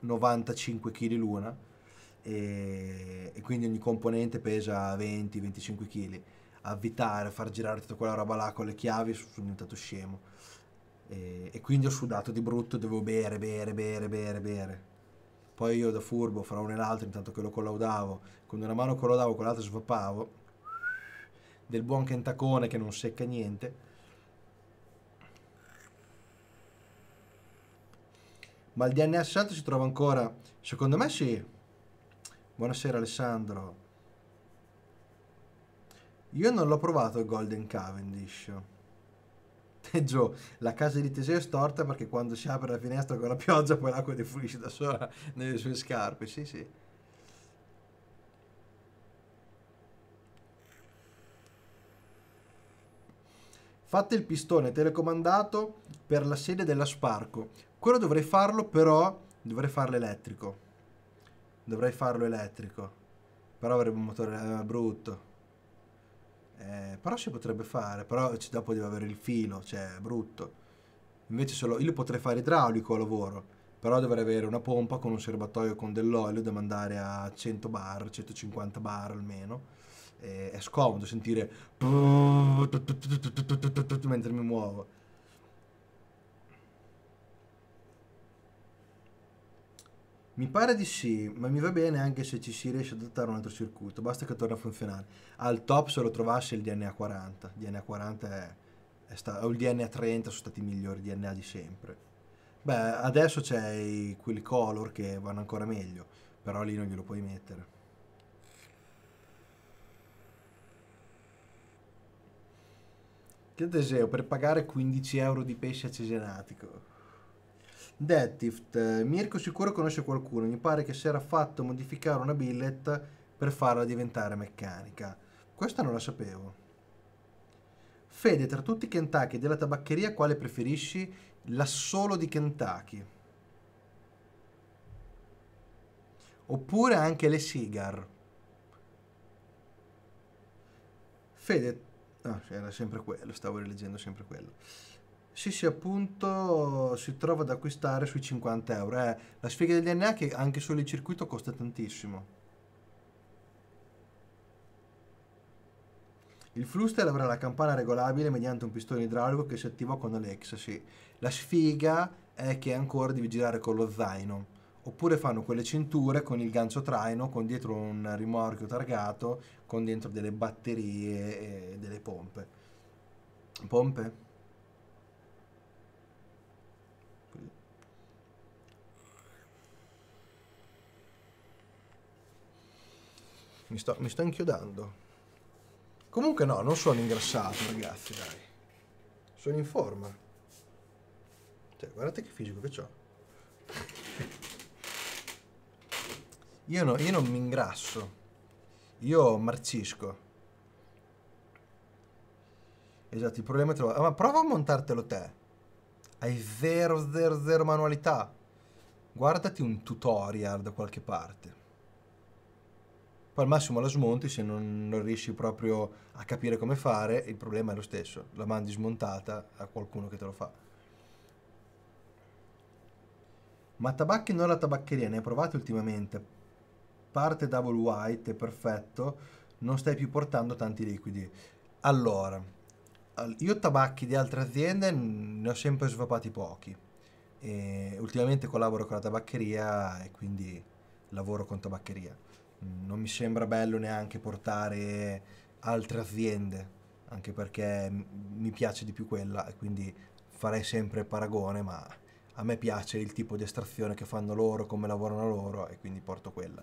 95 kg l'una e, e quindi ogni componente pesa 20-25 kg. Avvitare, far girare tutta quella roba là con le chiavi, sono diventato scemo. E, e, quindi ho sudato di brutto, dovevo bere, bere, bere, bere, bere. Poi io da furbo, fra uno e l'altro, intanto che lo collaudavo, con una mano collaudavo, con l'altra svappavo, del buon chentacone che non secca niente. Ma il DNA 60 si trova ancora? Secondo me sì. Buonasera Alessandro. Io non l'ho provato il Golden Cavendish. Gio, la casa di Teseo è storta perché quando si apre la finestra con la pioggia poi l'acqua defluisce da sola nelle sue scarpe. Sì, sì. Fate il pistone telecomandato per la sede della Sparco. Quello dovrei farlo però, dovrei farlo elettrico. Dovrei farlo elettrico. Però avrebbe un motore eh, brutto. Eh, però si potrebbe fare, però dopo deve avere il filo, cioè è brutto. Invece solo, io potrei fare idraulico a lavoro, però dovrei avere una pompa con un serbatoio con dell'olio da mandare a 100 bar, 150 bar almeno. E è scomodo sentire mentre mi muovo. Mi pare di sì, ma mi va bene anche se ci si riesce ad adattare un altro circuito, basta che torni a funzionare. Al top se lo trovassi il DNA40, il DNA40 è, è sta- o il DNA30 sono stati i migliori DNA di sempre. Beh, adesso c'è i, quelli color che vanno ancora meglio, però lì non glielo puoi mettere. Che ad per pagare 15 euro di pesce a cesenatico Dettift, Mirko sicuro conosce qualcuno, mi pare che si era fatto modificare una billet per farla diventare meccanica. Questa non la sapevo. Fede, tra tutti i Kentucky della tabaccheria quale preferisci? L'assolo di Kentucky. Oppure anche le cigar. Fede, no, era sempre quello, stavo rileggendo sempre quello. Sì, sì, appunto si trova ad acquistare sui 50 euro. Eh, la sfiga del DNA che anche solo il circuito costa tantissimo. Il Fluster avrà la campana regolabile mediante un pistone idraulico che si attiva con Alexa, sì. La sfiga è che ancora devi girare con lo zaino. Oppure fanno quelle cinture con il gancio traino, con dietro un rimorchio targato, con dentro delle batterie e delle pompe. Pompe? Mi sto, mi sto inchiodando. Comunque no, non sono ingrassato, ragazzi, dai. Sono in forma. Cioè, guardate che fisico che ho. Io, no, io non mi ingrasso. Io marcisco. Esatto, il problema è trovare... ma prova a montartelo te. Hai 000 manualità. Guardati un tutorial da qualche parte poi al massimo la smonti se non, non riesci proprio a capire come fare, il problema è lo stesso, la mandi smontata a qualcuno che te lo fa. Ma tabacchi non la tabaccheria, ne hai provato ultimamente? Parte double white, è perfetto, non stai più portando tanti liquidi. Allora, io tabacchi di altre aziende ne ho sempre svapati pochi. E ultimamente collaboro con la tabaccheria e quindi lavoro con tabaccheria non mi sembra bello neanche portare altre aziende, anche perché mi piace di più quella e quindi farei sempre il paragone, ma a me piace il tipo di estrazione che fanno loro, come lavorano loro e quindi porto quella.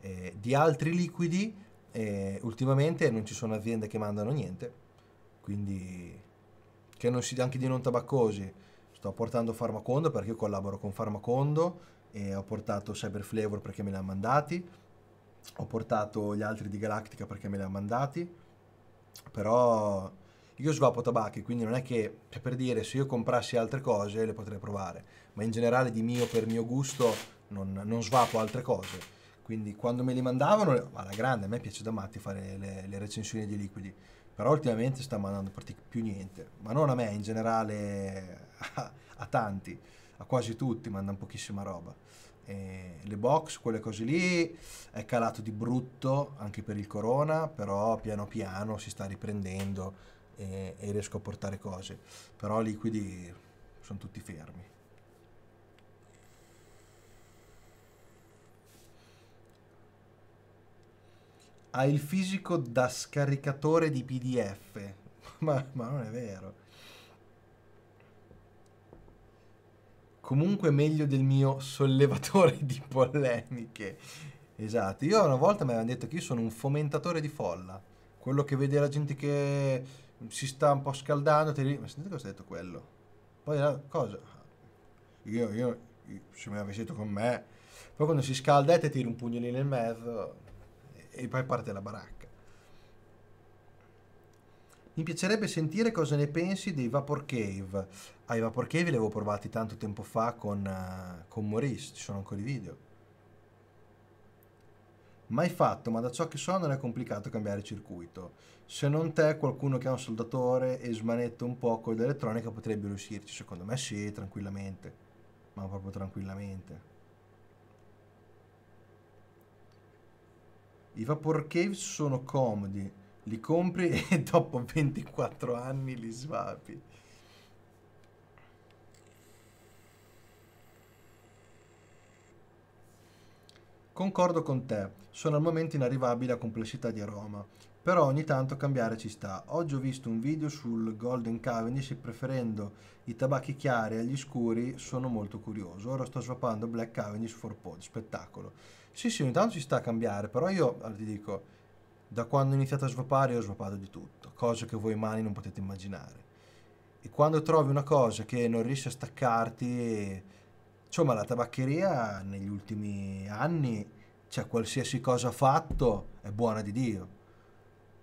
Eh, di altri liquidi eh, ultimamente non ci sono aziende che mandano niente, quindi che non si, anche di non tabaccosi. Sto portando Farmacondo perché io collaboro con Farmacondo e ho portato Cyber Flavor perché me li hanno mandati ho portato gli altri di Galactica perché me li ha mandati, però io svapo tabacchi, quindi non è che, cioè per dire, se io comprassi altre cose le potrei provare, ma in generale di mio per mio gusto non, non svapo altre cose. Quindi quando me li mandavano, alla grande, a me piace da matti fare le, le recensioni di liquidi, però ultimamente sta mandando più niente, ma non a me, in generale a, a tanti, a quasi tutti manda pochissima roba eh, le box, quelle cose lì, è calato di brutto anche per il corona, però piano piano si sta riprendendo e, e riesco a portare cose, però liquidi sono tutti fermi. Ha il fisico da scaricatore di PDF, ma, ma non è vero. comunque meglio del mio sollevatore di polemiche. Esatto, io una volta mi avevano detto che io sono un fomentatore di folla, quello che vede la gente che si sta un po' scaldando, te... ma sentite cosa ha detto quello? Poi la cosa, io, io, io se mi avessi detto con me, poi quando si scalda e te tiri un pugnolino in mezzo e, e poi parte la baracca. Mi piacerebbe sentire cosa ne pensi dei Vapor Cave. Ah, i Vapor Cave li avevo provati tanto tempo fa con, uh, con Maurice, ci sono ancora i video. Mai fatto, ma da ciò che so non è complicato cambiare circuito. Se non te, qualcuno che ha un soldatore e smanetta un po' con l'elettronica potrebbe riuscirci. Secondo me sì, tranquillamente. Ma proprio tranquillamente. I Vapor Cave sono comodi li compri e dopo 24 anni li svapi. Concordo con te, sono al momento inarrivabili a complessità di aroma, però ogni tanto cambiare ci sta. Oggi ho visto un video sul Golden Cavendish e preferendo i tabacchi chiari agli scuri sono molto curioso. Ora sto svapando Black Cavendish for Pod, spettacolo. Sì sì, ogni tanto ci sta a cambiare, però io ti dico, da quando ho iniziato a svapare ho svapato di tutto, cose che voi umani non potete immaginare. E quando trovi una cosa che non riesci a staccarti, insomma la tabaccheria negli ultimi anni, cioè qualsiasi cosa fatto è buona di Dio.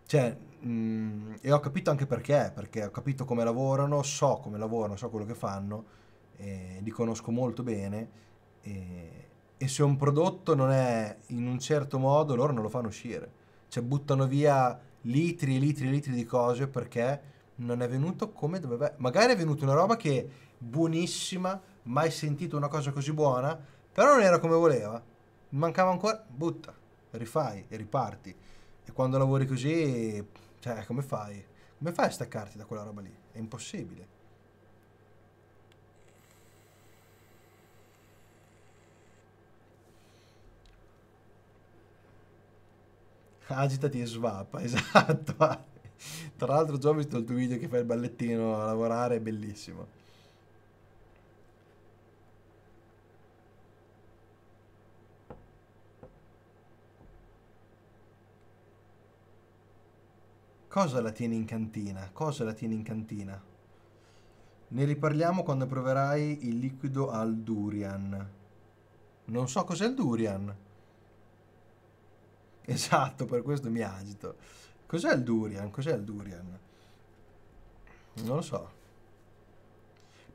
Cioè, mh, mm, e ho capito anche perché, perché ho capito come lavorano, so come lavorano, so quello che fanno, eh, li conosco molto bene. Eh, e se un prodotto non è in un certo modo, loro non lo fanno uscire cioè buttano via litri e litri e litri di cose perché non è venuto come doveva. Magari è venuta una roba che è buonissima, mai sentito una cosa così buona, però non era come voleva. Mancava ancora, butta, rifai e riparti. E quando lavori così, cioè, come fai? Come fai a staccarti da quella roba lì? È impossibile. agitati e svappa, esatto. Tra l'altro già ho visto il tuo video che fai il ballettino a lavorare, è bellissimo. Cosa la tieni in cantina? Cosa la tieni in cantina? Ne riparliamo quando proverai il liquido al durian. Non so cos'è il durian. Esatto, per questo mi agito. Cos'è il durian? Cos'è il durian? Non lo so.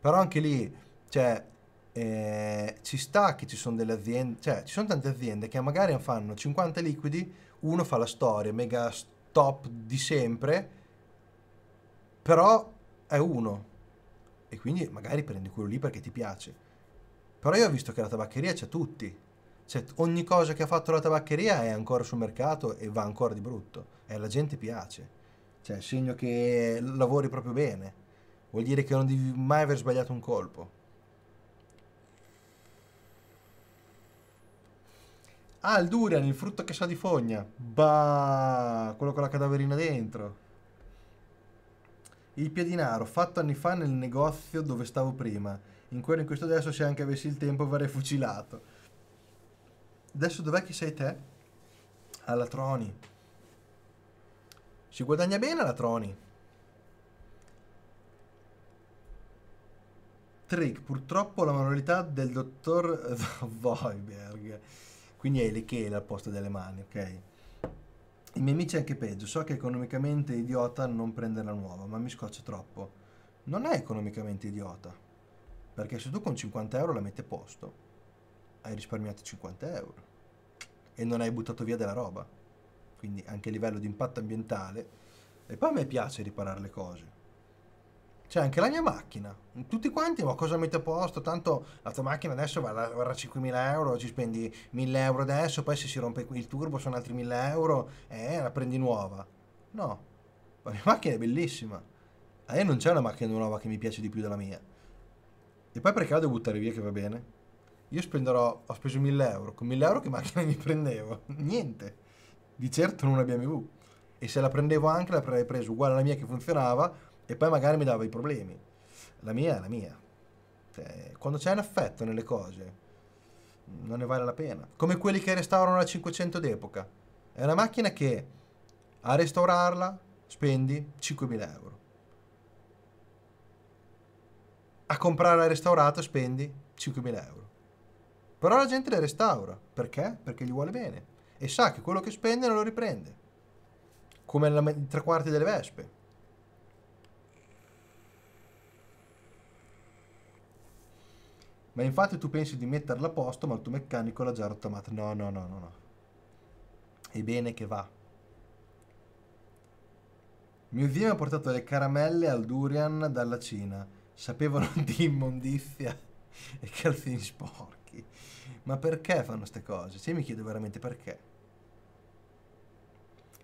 Però anche lì, cioè, eh, ci sta che ci sono delle aziende, cioè, ci sono tante aziende che magari fanno 50 liquidi, uno fa la storia, mega top di sempre, però è uno. E quindi magari prendi quello lì perché ti piace. Però io ho visto che la tabaccheria c'è tutti. Cioè, ogni cosa che ha fatto la tabaccheria è ancora sul mercato e va ancora di brutto. E alla gente piace. Cioè, segno che lavori proprio bene. Vuol dire che non devi mai aver sbagliato un colpo. Ah, il durian, il frutto che sa di fogna. Bah, quello con la cadaverina dentro. Il piedinaro, fatto anni fa nel negozio dove stavo prima. In quello in questo adesso, se anche avessi il tempo, verrei fucilato. Adesso dov'è che sei te? Alla Troni. Si guadagna bene alla Troni. Trick, purtroppo la manualità del dottor Voiberg. Quindi hai le chele al posto delle mani, ok? I miei amici è anche peggio. So che è economicamente idiota non prendere la nuova, ma mi scoccia troppo. Non è economicamente idiota. Perché se tu con 50 euro la metti a posto, hai risparmiato 50 euro e non hai buttato via della roba. Quindi anche a livello di impatto ambientale. E poi a me piace riparare le cose. C'è anche la mia macchina. Tutti quanti, ma cosa metti a posto? Tanto la tua macchina adesso varrà, varrà 5.000 euro, ci spendi 1.000 euro adesso, poi se si rompe il turbo sono altri 1.000 euro, eh, la prendi nuova. No, la mia macchina è bellissima. A eh, me non c'è una macchina nuova che mi piace di più della mia. E poi perché la devo buttare via che va bene? Io spenderò, ho speso 1000 euro. Con 1000 euro che macchina mi prendevo? Niente. Di certo non una BMW. E se la prendevo anche la avrei presa uguale alla mia che funzionava e poi magari mi dava i problemi. La mia è la mia. Cioè, quando c'è un affetto nelle cose, non ne vale la pena. Come quelli che restaurano la 500 d'epoca. È una macchina che a restaurarla spendi 5.000 euro. A comprarla restaurata spendi 5.000 euro. Però la gente le restaura. Perché? Perché gli vuole bene. E sa che quello che spende non lo riprende. Come la, tre quarti delle vespe. Ma infatti tu pensi di metterla a posto, ma il tuo meccanico l'ha già rottamata. No, no, no, no, no. È bene che va. Mio zio mi ha portato le caramelle al durian dalla Cina. Sapevano di immondizia e calzini sporchi. Ma perché fanno queste cose? Se io mi chiedo veramente perché.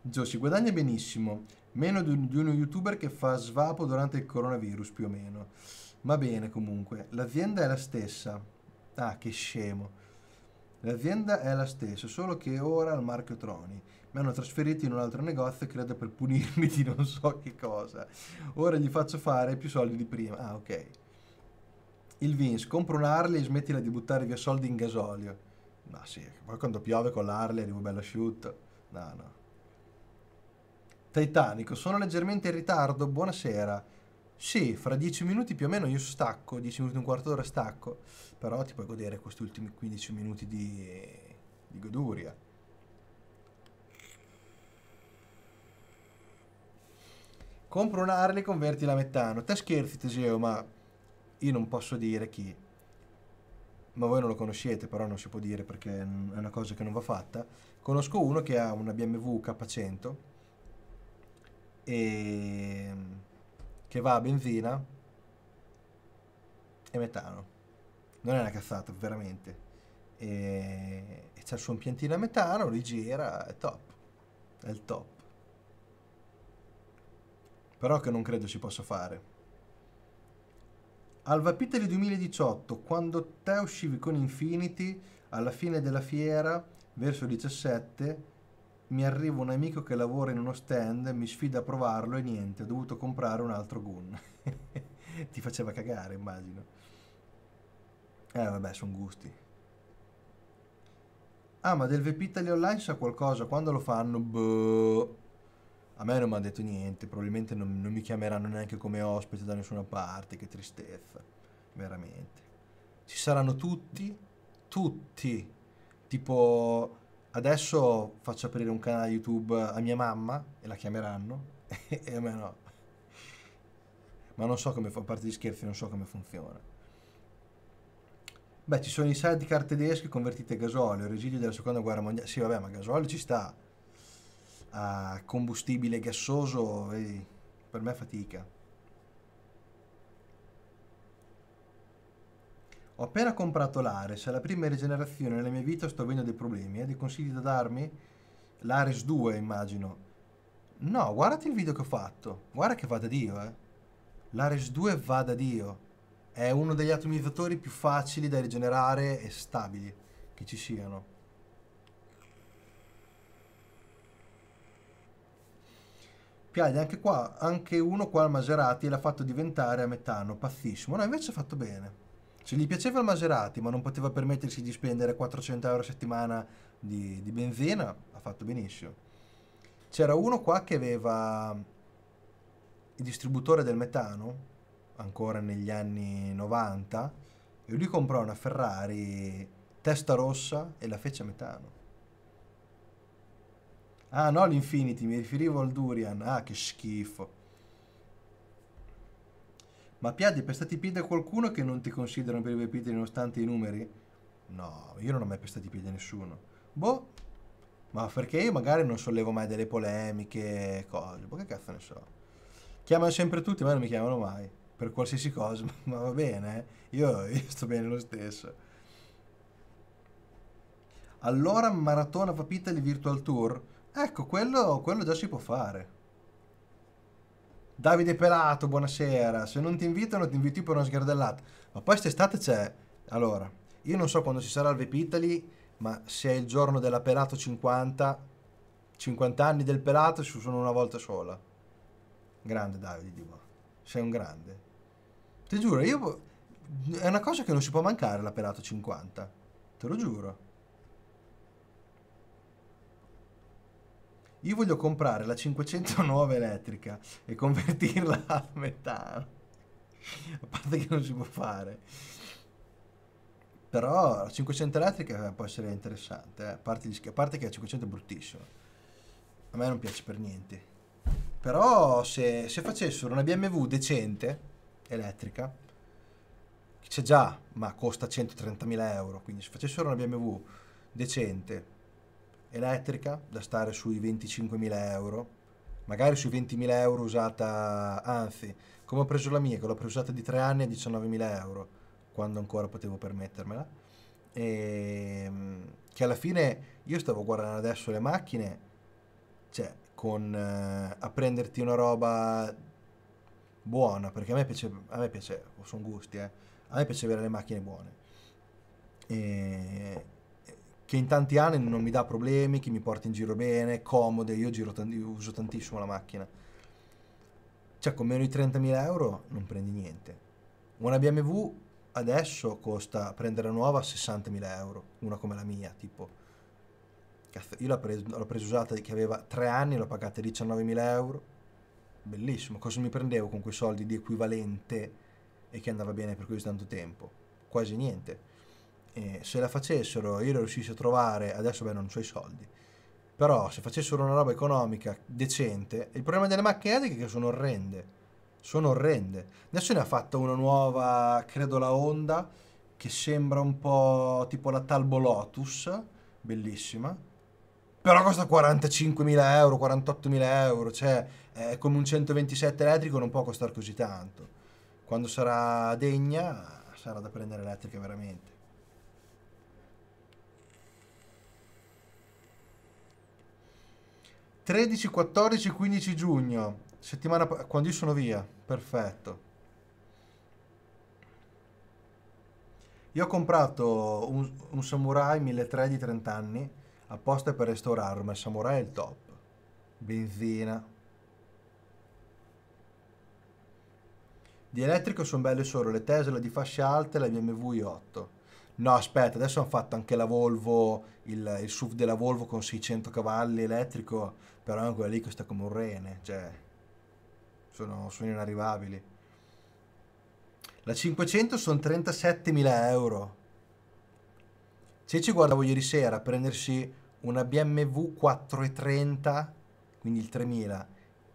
Gio, si guadagna benissimo. Meno di, di uno youtuber che fa svapo durante il coronavirus, più o meno. Va bene, comunque. L'azienda è la stessa. Ah, che scemo. L'azienda è la stessa, solo che ora al marchio Troni. Mi hanno trasferito in un altro negozio, credo per punirmi di non so che cosa. Ora gli faccio fare più soldi di prima. Ah, ok il Vince compra un Harley e smettila di buttare via soldi in gasolio. Ma no, sì, poi quando piove con l'Harley arrivo bello asciutto. No, no. Titanico, sono leggermente in ritardo, buonasera. Sì, fra dieci minuti più o meno io stacco, dieci minuti, un quarto d'ora stacco, però ti puoi godere questi ultimi 15 minuti di, di goduria. Compro un Harley, e converti la metano. Te scherzi Teseo, ma io non posso dire chi, ma voi non lo conoscete, però non si può dire perché è una cosa che non va fatta. Conosco uno che ha una BMW K100 e che va a benzina e metano. Non è una cazzata, veramente. E, e c'è il suo impiantino a metano, li gira, è top. È il top. Però che non credo si possa fare al Vapiteli 2018, quando te uscivi con Infinity, alla fine della fiera, verso 17, mi arriva un amico che lavora in uno stand, mi sfida a provarlo e niente, ho dovuto comprare un altro gun. Ti faceva cagare, immagino. Eh vabbè, sono gusti. Ah, ma del Vepitali Online sa qualcosa? Quando lo fanno? Boh. A me non mi ha detto niente, probabilmente non, non, mi chiameranno neanche come ospite da nessuna parte, che tristezza, veramente. Ci saranno tutti, tutti, tipo adesso faccio aprire un canale YouTube a mia mamma e la chiameranno e a me no. Ma non so come fa, a parte di scherzi, non so come funziona. Beh, ci sono i sidecar tedeschi convertiti a gasolio, residui della seconda guerra mondiale. Sì, vabbè, ma gasolio ci sta a combustibile gassoso, vedi, per me fatica. Ho appena comprato l'Ares, è la prima rigenerazione nella mia vita, sto avendo dei problemi. Hai eh. dei consigli da darmi? L'Ares 2, immagino. No, guardati il video che ho fatto. Guarda che va da Dio, eh. L'Ares 2 va da Dio. È uno degli atomizzatori più facili da rigenerare e stabili che ci siano. Piaglia anche qua, anche uno qua al Maserati l'ha fatto diventare a metano, pazzissimo. No, invece ha fatto bene. Se gli piaceva il Maserati, ma non poteva permettersi di spendere 400 euro a settimana di, di benzina, ha fatto benissimo. C'era uno qua che aveva mm, il distributore del metano, ancora negli anni 90, e lui comprò una Ferrari testa rossa e la fece a metano. Ah, no, l'Infinity, mi riferivo al Durian. Ah, che schifo. Ma Piatti, pestati piedi a qualcuno che non ti considerano per i vepiti nonostante i numeri? No, io non ho mai i piedi a nessuno. Boh, ma perché io magari non sollevo mai delle polemiche, e cose, boh che cazzo ne so. Chiamano sempre tutti, ma non mi chiamano mai, per qualsiasi cosa, ma va bene, eh? io, io sto bene lo stesso. Allora maratona papita di Virtual Tour? Ecco, quello, quello già si può fare. Davide Pelato, buonasera. Se non ti invitano, ti inviti per una sgardellata. Ma poi quest'estate c'è... Allora, io non so quando ci sarà il Vepitali, ma se è il giorno della Pelato 50, 50 anni del Pelato ci sono una volta sola. Grande Davide Di Sei un grande. Ti giuro, io... È una cosa che non si può mancare la Pelato 50. Te lo giuro. Io voglio comprare la 509 elettrica e convertirla a metano. A parte che non si può fare. Però la 500 elettrica eh, può essere interessante, eh. a, parte gli, a parte che la 500 è bruttissima. A me non piace per niente. Però se, se facessero una BMW decente, elettrica, c'è già, ma costa 130.000 euro, quindi se facessero una BMW decente elettrica da stare sui 25.000 euro, magari sui 20.000 euro usata, anzi, come ho preso la mia, che l'ho preusata di 3 anni a 19.000 euro, quando ancora potevo permettermela, e ehm, che alla fine io stavo guardando adesso le macchine, cioè con eh, a prenderti una roba buona, perché a me piace, a me piace, sono gusti, eh, a me piace avere le macchine buone. E, che in tanti anni non mi dà problemi, che mi porta in giro bene, comode, io, giro, io uso tantissimo la macchina. Cioè con meno di 30.000 euro non prendi niente. Una BMW adesso costa prendere nuova 60.000 euro, una come la mia, tipo. Cazzo, io l'ho, pres- l'ho presa usata che aveva 3 anni, l'ho pagata 19.000 euro. Bellissimo, cosa mi prendevo con quei soldi di equivalente e che andava bene per così tanto tempo? Quasi niente eh, se la facessero io la riuscissi a trovare, adesso beh non ho i soldi, però se facessero una roba economica decente, il problema delle macchine elettriche è che sono orrende, sono orrende. Adesso ne ha fatta una nuova, credo la Honda, che sembra un po' tipo la Talbo Lotus, bellissima, però costa 45.000 euro, 48.000 euro, cioè eh, come un 127 elettrico non può costare così tanto. Quando sarà degna sarà da prendere elettrica veramente. 13, 14, 15 giugno, settimana quando io sono via, perfetto. Io ho comprato un, un Samurai 1300 di 30 anni apposta per restaurarlo, ma il Samurai è il top. Benzina. Di elettrico sono belle solo le Tesla di fascia alta e la BMW i8. No, aspetta, adesso hanno fatto anche la Volvo, il, il SUV della Volvo con 600 cavalli elettrico però anche quella lì costa come un rene, cioè sono, sono inarrivabili. La 500 sono 37.000 euro. Se ci guardavo ieri sera a prendersi una BMW 430, quindi il 3000,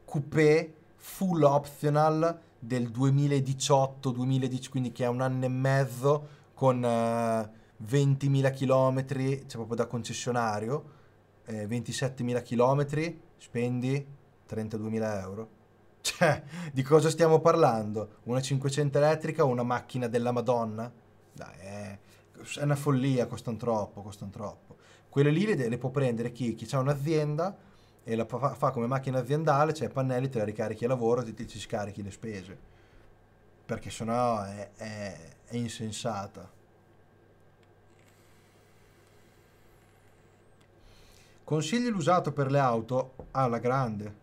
coupé full optional del 2018, 2010, quindi che è un anno e mezzo con uh, 20.000 km, cioè proprio da concessionario, eh, 27.000 km, spendi 32.000 euro. Cioè, di cosa stiamo parlando? Una 500 elettrica o una macchina della Madonna? Dai, è, eh, è una follia, costano troppo, costano troppo. Quelle lì le, le può prendere chi, chi ha un'azienda e la fa, fa, come macchina aziendale, cioè pannelli, te la ricarichi a lavoro, e ti, scarichi le spese. Perché sennò è, è, è insensata. Consigli l'usato per le auto alla ah, grande.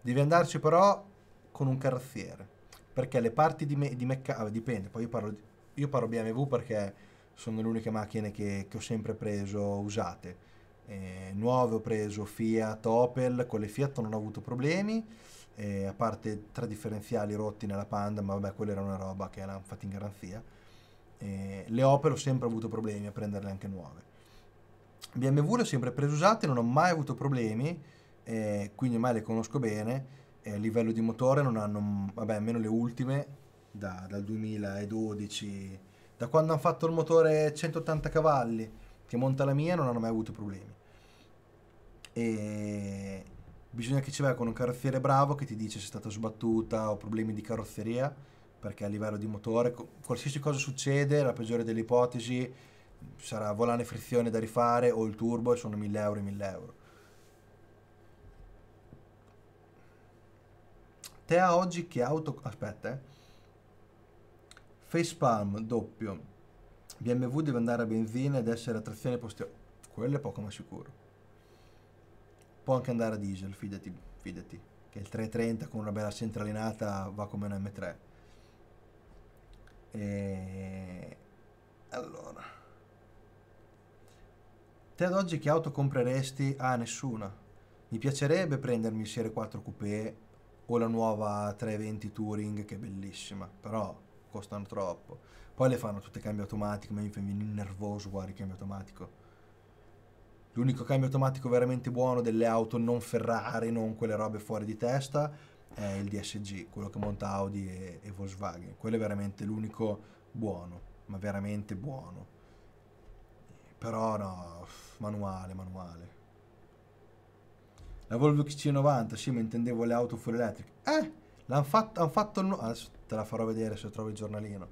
Devi andarci però con un carrozziere. Perché le parti di, me, di meccanica... Ah, dipende, poi io parlo, io parlo BMW perché sono le uniche macchine che, che ho sempre preso usate. Eh, nuove ho preso Fiat, Opel, con le Fiat non ho avuto problemi, eh, a parte tre differenziali rotti nella Panda, ma vabbè quella era una roba che era fatta in garanzia. Eh, le Opel ho sempre avuto problemi a prenderle anche nuove. BMW le ho sempre prese usate, non ho mai avuto problemi, eh, quindi ormai le conosco bene. Eh, a eh, livello di motore non hanno, vabbè, almeno le ultime, da, dal 2012, da quando hanno fatto il motore 180 cavalli che monta la mia, non hanno mai avuto problemi. E bisogna che ci vai con un carrozziere bravo che ti dice se è stata sbattuta o problemi di carrozzeria, perché a livello di motore, qualsiasi cosa succede, la peggiore delle ipotesi sarà volane frizione da rifare o il turbo e sono 1000 euro e 1000 euro. Tea oggi che auto... aspetta eh. palm doppio. BMW deve andare a benzina ed essere a trazione posteriore. Quello è poco ma sicuro. Può anche andare a diesel, fidati, fidati. Che il 330 con una bella centralinata va come un M3. E... Allora. Te ad oggi che auto compreresti? Ah, nessuna. Mi piacerebbe prendermi il Serie 4 Coupé o la nuova 320 Touring che è bellissima, però costano troppo. Poi le fanno tutte cambio automatico, ma mi viene nervoso guarda il cambio automatico. L'unico cambio automatico veramente buono delle auto non Ferrari, non quelle robe fuori di testa, è il DSG, quello che monta Audi e, e Volkswagen. Quello è veramente l'unico buono, ma veramente buono. Però no, manuale, manuale. La Volvo XC90, sì, ma intendevo le auto full electric. Eh, l'hanno fatto, hanno fatto il... Adesso te la farò vedere se trovo il giornalino.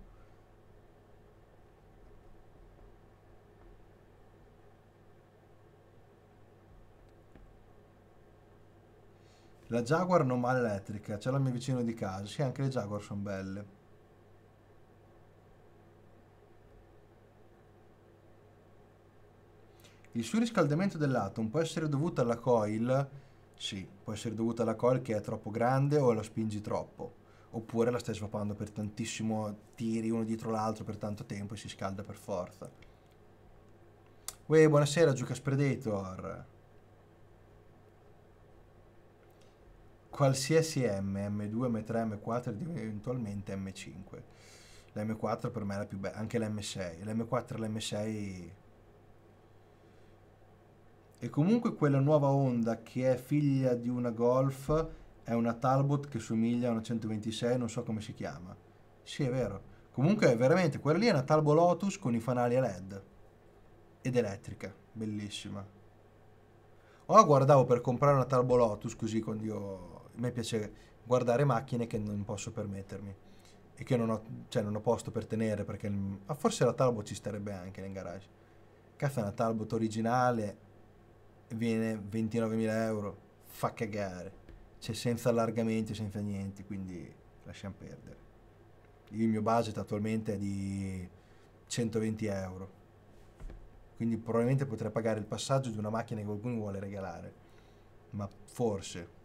La Jaguar non male elettrica, c'è la mia vicino di casa, sì anche le Jaguar sono belle. Il surriscaldamento dell'atom può essere dovuto alla coil? Sì, può essere dovuto alla coil che è troppo grande o la spingi troppo. Oppure la stai svapando per tantissimo, tiri uno dietro l'altro per tanto tempo e si scalda per forza. Uè, buonasera, Giucas Predator. Qualsiasi M, M2, M3, M4 ed eventualmente M5. La m 4 per me è la più bella, anche la m 6 La m 4 e la m 6 e comunque quella nuova Honda che è figlia di una Golf è una Talbot che somiglia a una 126, non so come si chiama. Sì, è vero. Comunque, veramente, quella lì è una Talbot Lotus con i fanali a LED. Ed elettrica, bellissima. O oh, guardavo per comprare una Talbot Lotus, così quando io... A me piace guardare macchine che non posso permettermi. E che non ho, cioè, non ho posto per tenere, perché... Ah, forse la Talbot ci starebbe anche nel garage. Caffè è una Talbot originale, viene 29.000 euro, fa cagare, cioè senza allargamenti, senza niente, quindi lasciamo perdere. Il mio budget attualmente è di 120 euro, quindi probabilmente potrei pagare il passaggio di una macchina che qualcuno vuole regalare, ma forse.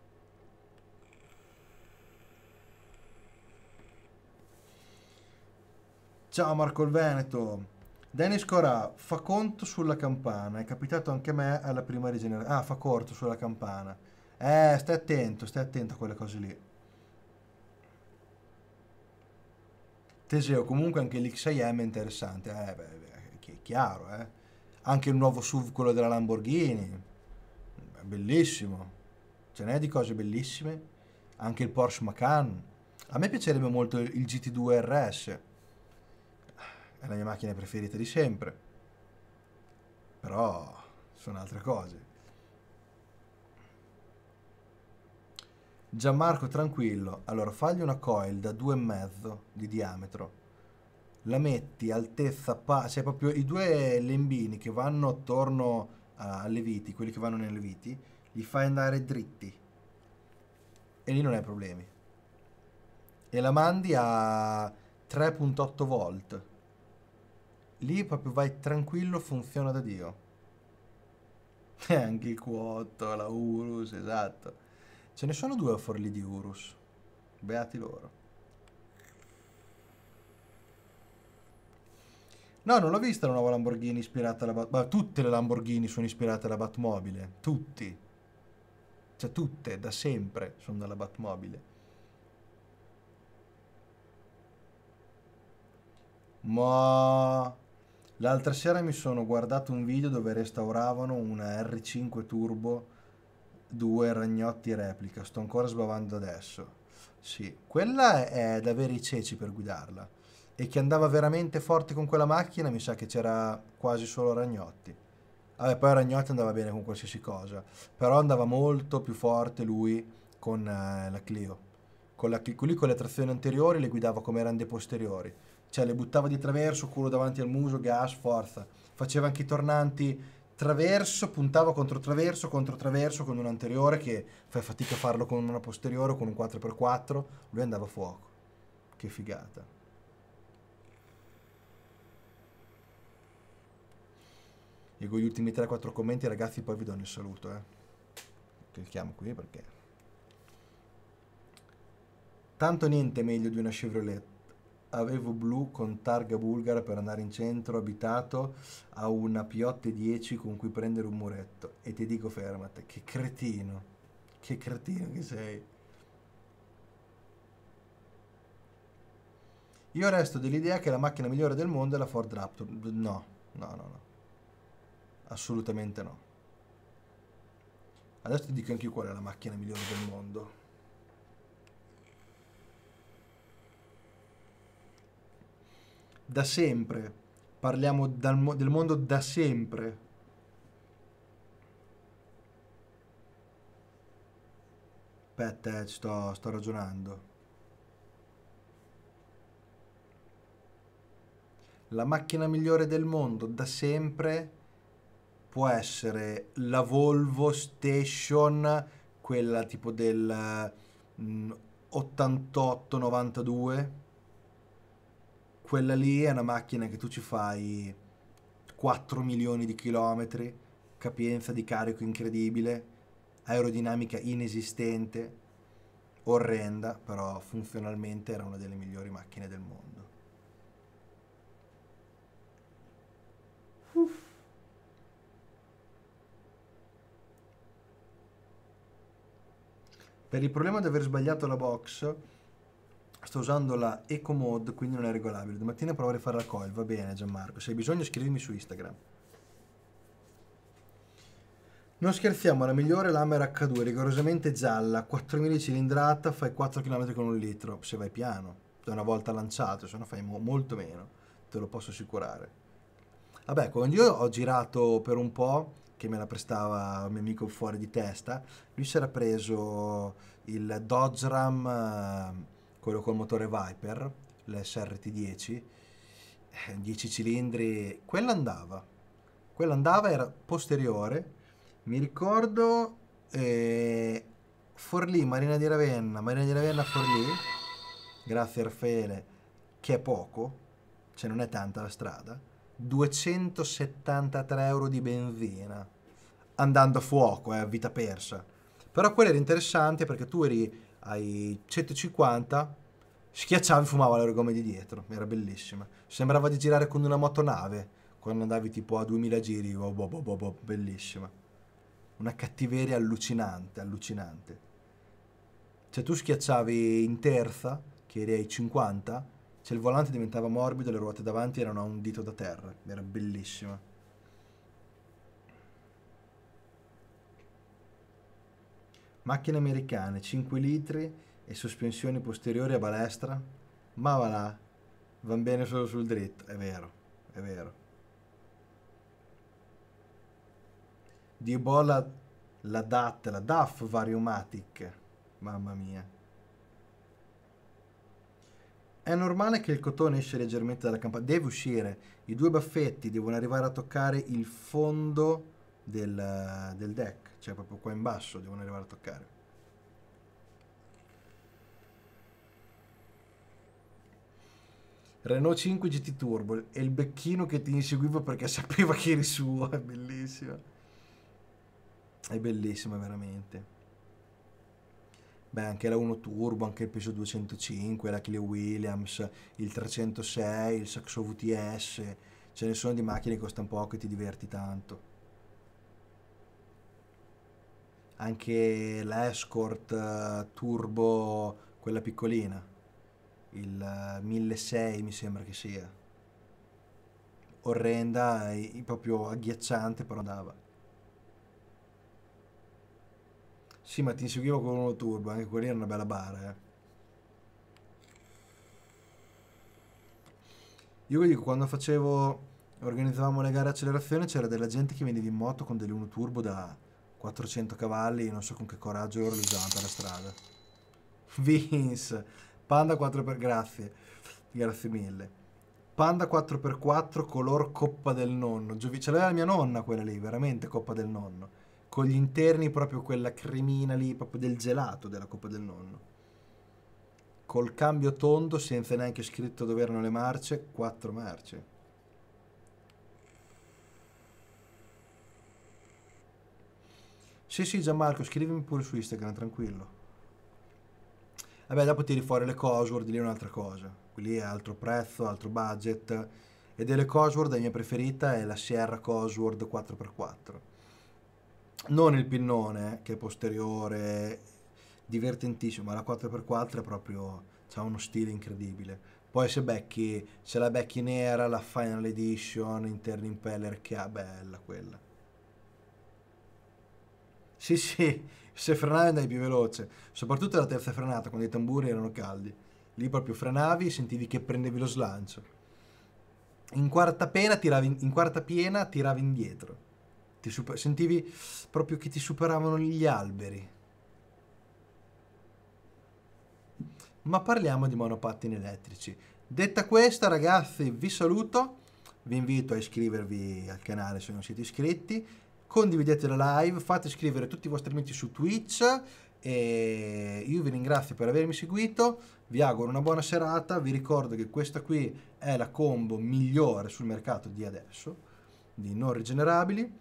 Ciao Marco il Veneto, Dennis Corà fa conto sulla campana. È capitato anche a me alla prima rigenerazione. Ah, fa corto sulla campana. Eh, stai attento, stai attento a quelle cose lì. Teseo, comunque anche l'X6M è interessante. Eh, beh, è chiaro, eh. Anche il nuovo SUV, quello della Lamborghini. È bellissimo. Ce n'è di cose bellissime. Anche il Porsche Macan. A me piacerebbe molto il GT2 RS è la mia macchina preferita di sempre. Però sono altre cose. Gianmarco tranquillo, allora fagli una coil da 2,5 di diametro. La metti altezza pari, cioè proprio i due lembini che vanno attorno alle viti, quelli che vanno nelle viti, li fai andare dritti. E lì non hai problemi. E la mandi a 3.8 volt Lì proprio vai tranquillo, funziona da Dio. E anche il Quotto, la Urus, esatto. Ce ne sono due a Forlì di Urus. Beati loro. No, non l'ho vista la nuova Lamborghini ispirata alla Batmobile. Ma tutte le Lamborghini sono ispirate alla Batmobile. Tutti. Cioè tutte, da sempre, sono dalla Batmobile. Ma... L'altra sera mi sono guardato un video dove restauravano una R5 Turbo 2 Ragnotti replica. Sto ancora sbavando adesso. Sì, quella è da avere i ceci per guidarla. E chi andava veramente forte con quella macchina mi sa che c'era quasi solo Ragnotti. Vabbè, poi Ragnotti andava bene con qualsiasi cosa. Però andava molto più forte lui con eh, la Clio. Con la, lui con le trazioni anteriori le guidava come erano dei posteriori cioè le buttava di traverso, culo davanti al muso, gas, forza. Faceva anche i tornanti traverso, puntava contro traverso, contro traverso con un anteriore che fai fatica a farlo con una posteriore o con un 4x4, lui andava a fuoco. Che figata. Io con gli ultimi 3-4 commenti ragazzi poi vi do il saluto, eh. Clicchiamo qui perché... Tanto niente meglio di una Chevrolet avevo blu con targa bulgara per andare in centro abitato a una Piotte 10 con cui prendere un muretto e ti dico fermate, che cretino, che cretino che sei. Io resto dell'idea che la macchina migliore del mondo è la Ford Raptor. No, no, no, no. Assolutamente no. Adesso ti dico anche io qual è la macchina migliore del mondo. da sempre, parliamo dal, del mondo da sempre. Aspetta, eh, sto, sto ragionando. La macchina migliore del mondo da sempre può essere la Volvo Station, quella tipo del 88-92. Mm, quella lì è una macchina che tu ci fai 4 milioni di chilometri, capienza di carico incredibile, aerodinamica inesistente, orrenda, però funzionalmente era una delle migliori macchine del mondo. Uff. Per il problema di aver sbagliato la box, Sto usando la Eco Mode, quindi non è regolabile. Domattina provo a rifare la coil, va bene Gianmarco. Se hai bisogno scrivimi su Instagram. Non scherziamo, la migliore lamera H2, rigorosamente gialla, 4000 cilindrata, fai 4 km con un litro, se vai piano. Da una volta lanciato, se no fai mo molto meno, te lo posso assicurare. Vabbè, quando io ho girato per un po', che me la prestava un mio amico fuori di testa, lui si era preso il Dodge Ram... Eh, quello col motore Viper, l'SRT10, 10 eh, cilindri, quella andava, quella andava, era posteriore, mi ricordo eh, Forlì, Marina di Ravenna, Marina di Ravenna Forlì, grazie Raffaele, che è poco, cioè non è tanta la strada, 273 euro di benzina, andando a fuoco, eh, vita persa. Però quello era interessante perché tu eri ai 150 schiacciavi e fumava le gomme di dietro, era bellissima. Sembrava di girare con una motonave quando andavi tipo a 2000 giri, oh, boh, boh, boh, boh, bellissima. Una cattiveria allucinante, allucinante. Cioè tu schiacciavi in terza, che eri ai 50, cioè il volante diventava morbido, le ruote davanti erano a un dito da terra, era bellissima. Macchine americane, 5 litri e sospensioni posteriori a balestra. Ma va là, va bene solo sul dritto, è vero, è vero. Dibola la DAT, la DAF Variomatic, mamma mia. È normale che il cotone esce leggermente dalla campana, deve uscire, i due baffetti devono arrivare a toccare il fondo del, del deck cioè proprio qua in basso devono arrivare a toccare. Renault 5 GT Turbo e il becchino che ti inseguiva perché sapeva che eri suo, è bellissimo. È bellissima veramente. Beh, anche la 1 Turbo, anche il peso 205, la Chile Williams, il 306, il Saxo VTS, ce ne sono di macchine che costano poco e ti diverti tanto anche la Escort uh, eh, Turbo, quella piccolina, il uh, eh, 1600 mi sembra che sia, orrenda, e, proprio agghiacciante, però andava. Sì, ma ti inseguivo con uno turbo, anche quella era una bella bara, eh. Io vi dico, quando facevo, organizzavamo le gare accelerazione, c'era della gente che veniva in moto con delle dell'uno turbo da 400 cavalli, non so con che coraggio loro li usavano per la strada. Vince, Panda 4 per grazie, grazie mille. Panda 4x4 color coppa del nonno. Giovi- ce l'aveva mia nonna quella lì, veramente coppa del nonno. Con gli interni proprio quella cremina lì, proprio del gelato della coppa del nonno. Col cambio tondo, senza neanche scritto dove erano le marce, 4 marce. Sì, sì, Gianmarco, scrivimi pure su Instagram, tranquillo. Vabbè, dopo tiri fuori le Cosworth, lì è un'altra cosa. Lì è altro prezzo, altro budget. E delle Cosworth la mia preferita è la Sierra Cosworth 4x4. Non il pinnone, che è posteriore, divertentissimo, ma la 4x4 è proprio... ha uno stile incredibile. Poi se becchi, se la becchi nera, la Final Edition, interni impeller, che ha bella quella sì, sì, se frenavi andavi più veloce, soprattutto la terza frenata quando i tamburi erano caldi. Lì proprio frenavi e sentivi che prendevi lo slancio. In quarta, pena, tiravi, in quarta piena tiravi indietro. Super, sentivi proprio che ti superavano gli alberi. Ma parliamo di monopattini elettrici. Detta questa, ragazzi, vi saluto. Vi invito a iscrivervi al canale se non siete iscritti condividete la live, fate scrivere tutti i vostri amici su Twitch e io vi ringrazio per avermi seguito, vi auguro una buona serata, vi ricordo che questa qui è la combo migliore sul mercato di adesso, di non rigenerabili.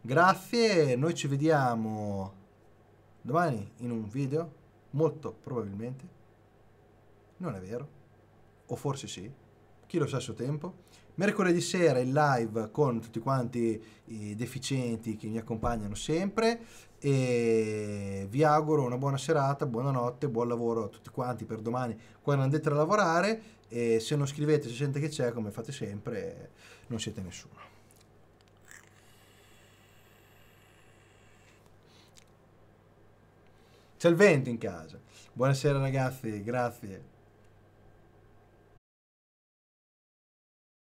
Grazie, noi ci vediamo domani in un video, molto probabilmente. Non è vero, o forse sì, chi lo sa a suo tempo. Mercoledì sera in live con tutti quanti i deficienti che mi accompagnano sempre e vi auguro una buona serata, buonanotte, buon lavoro a tutti quanti per domani quando andate a lavorare e se non scrivete, se sente che c'è, come fate sempre, non siete nessuno. C'è il vento in casa. Buonasera ragazzi, grazie.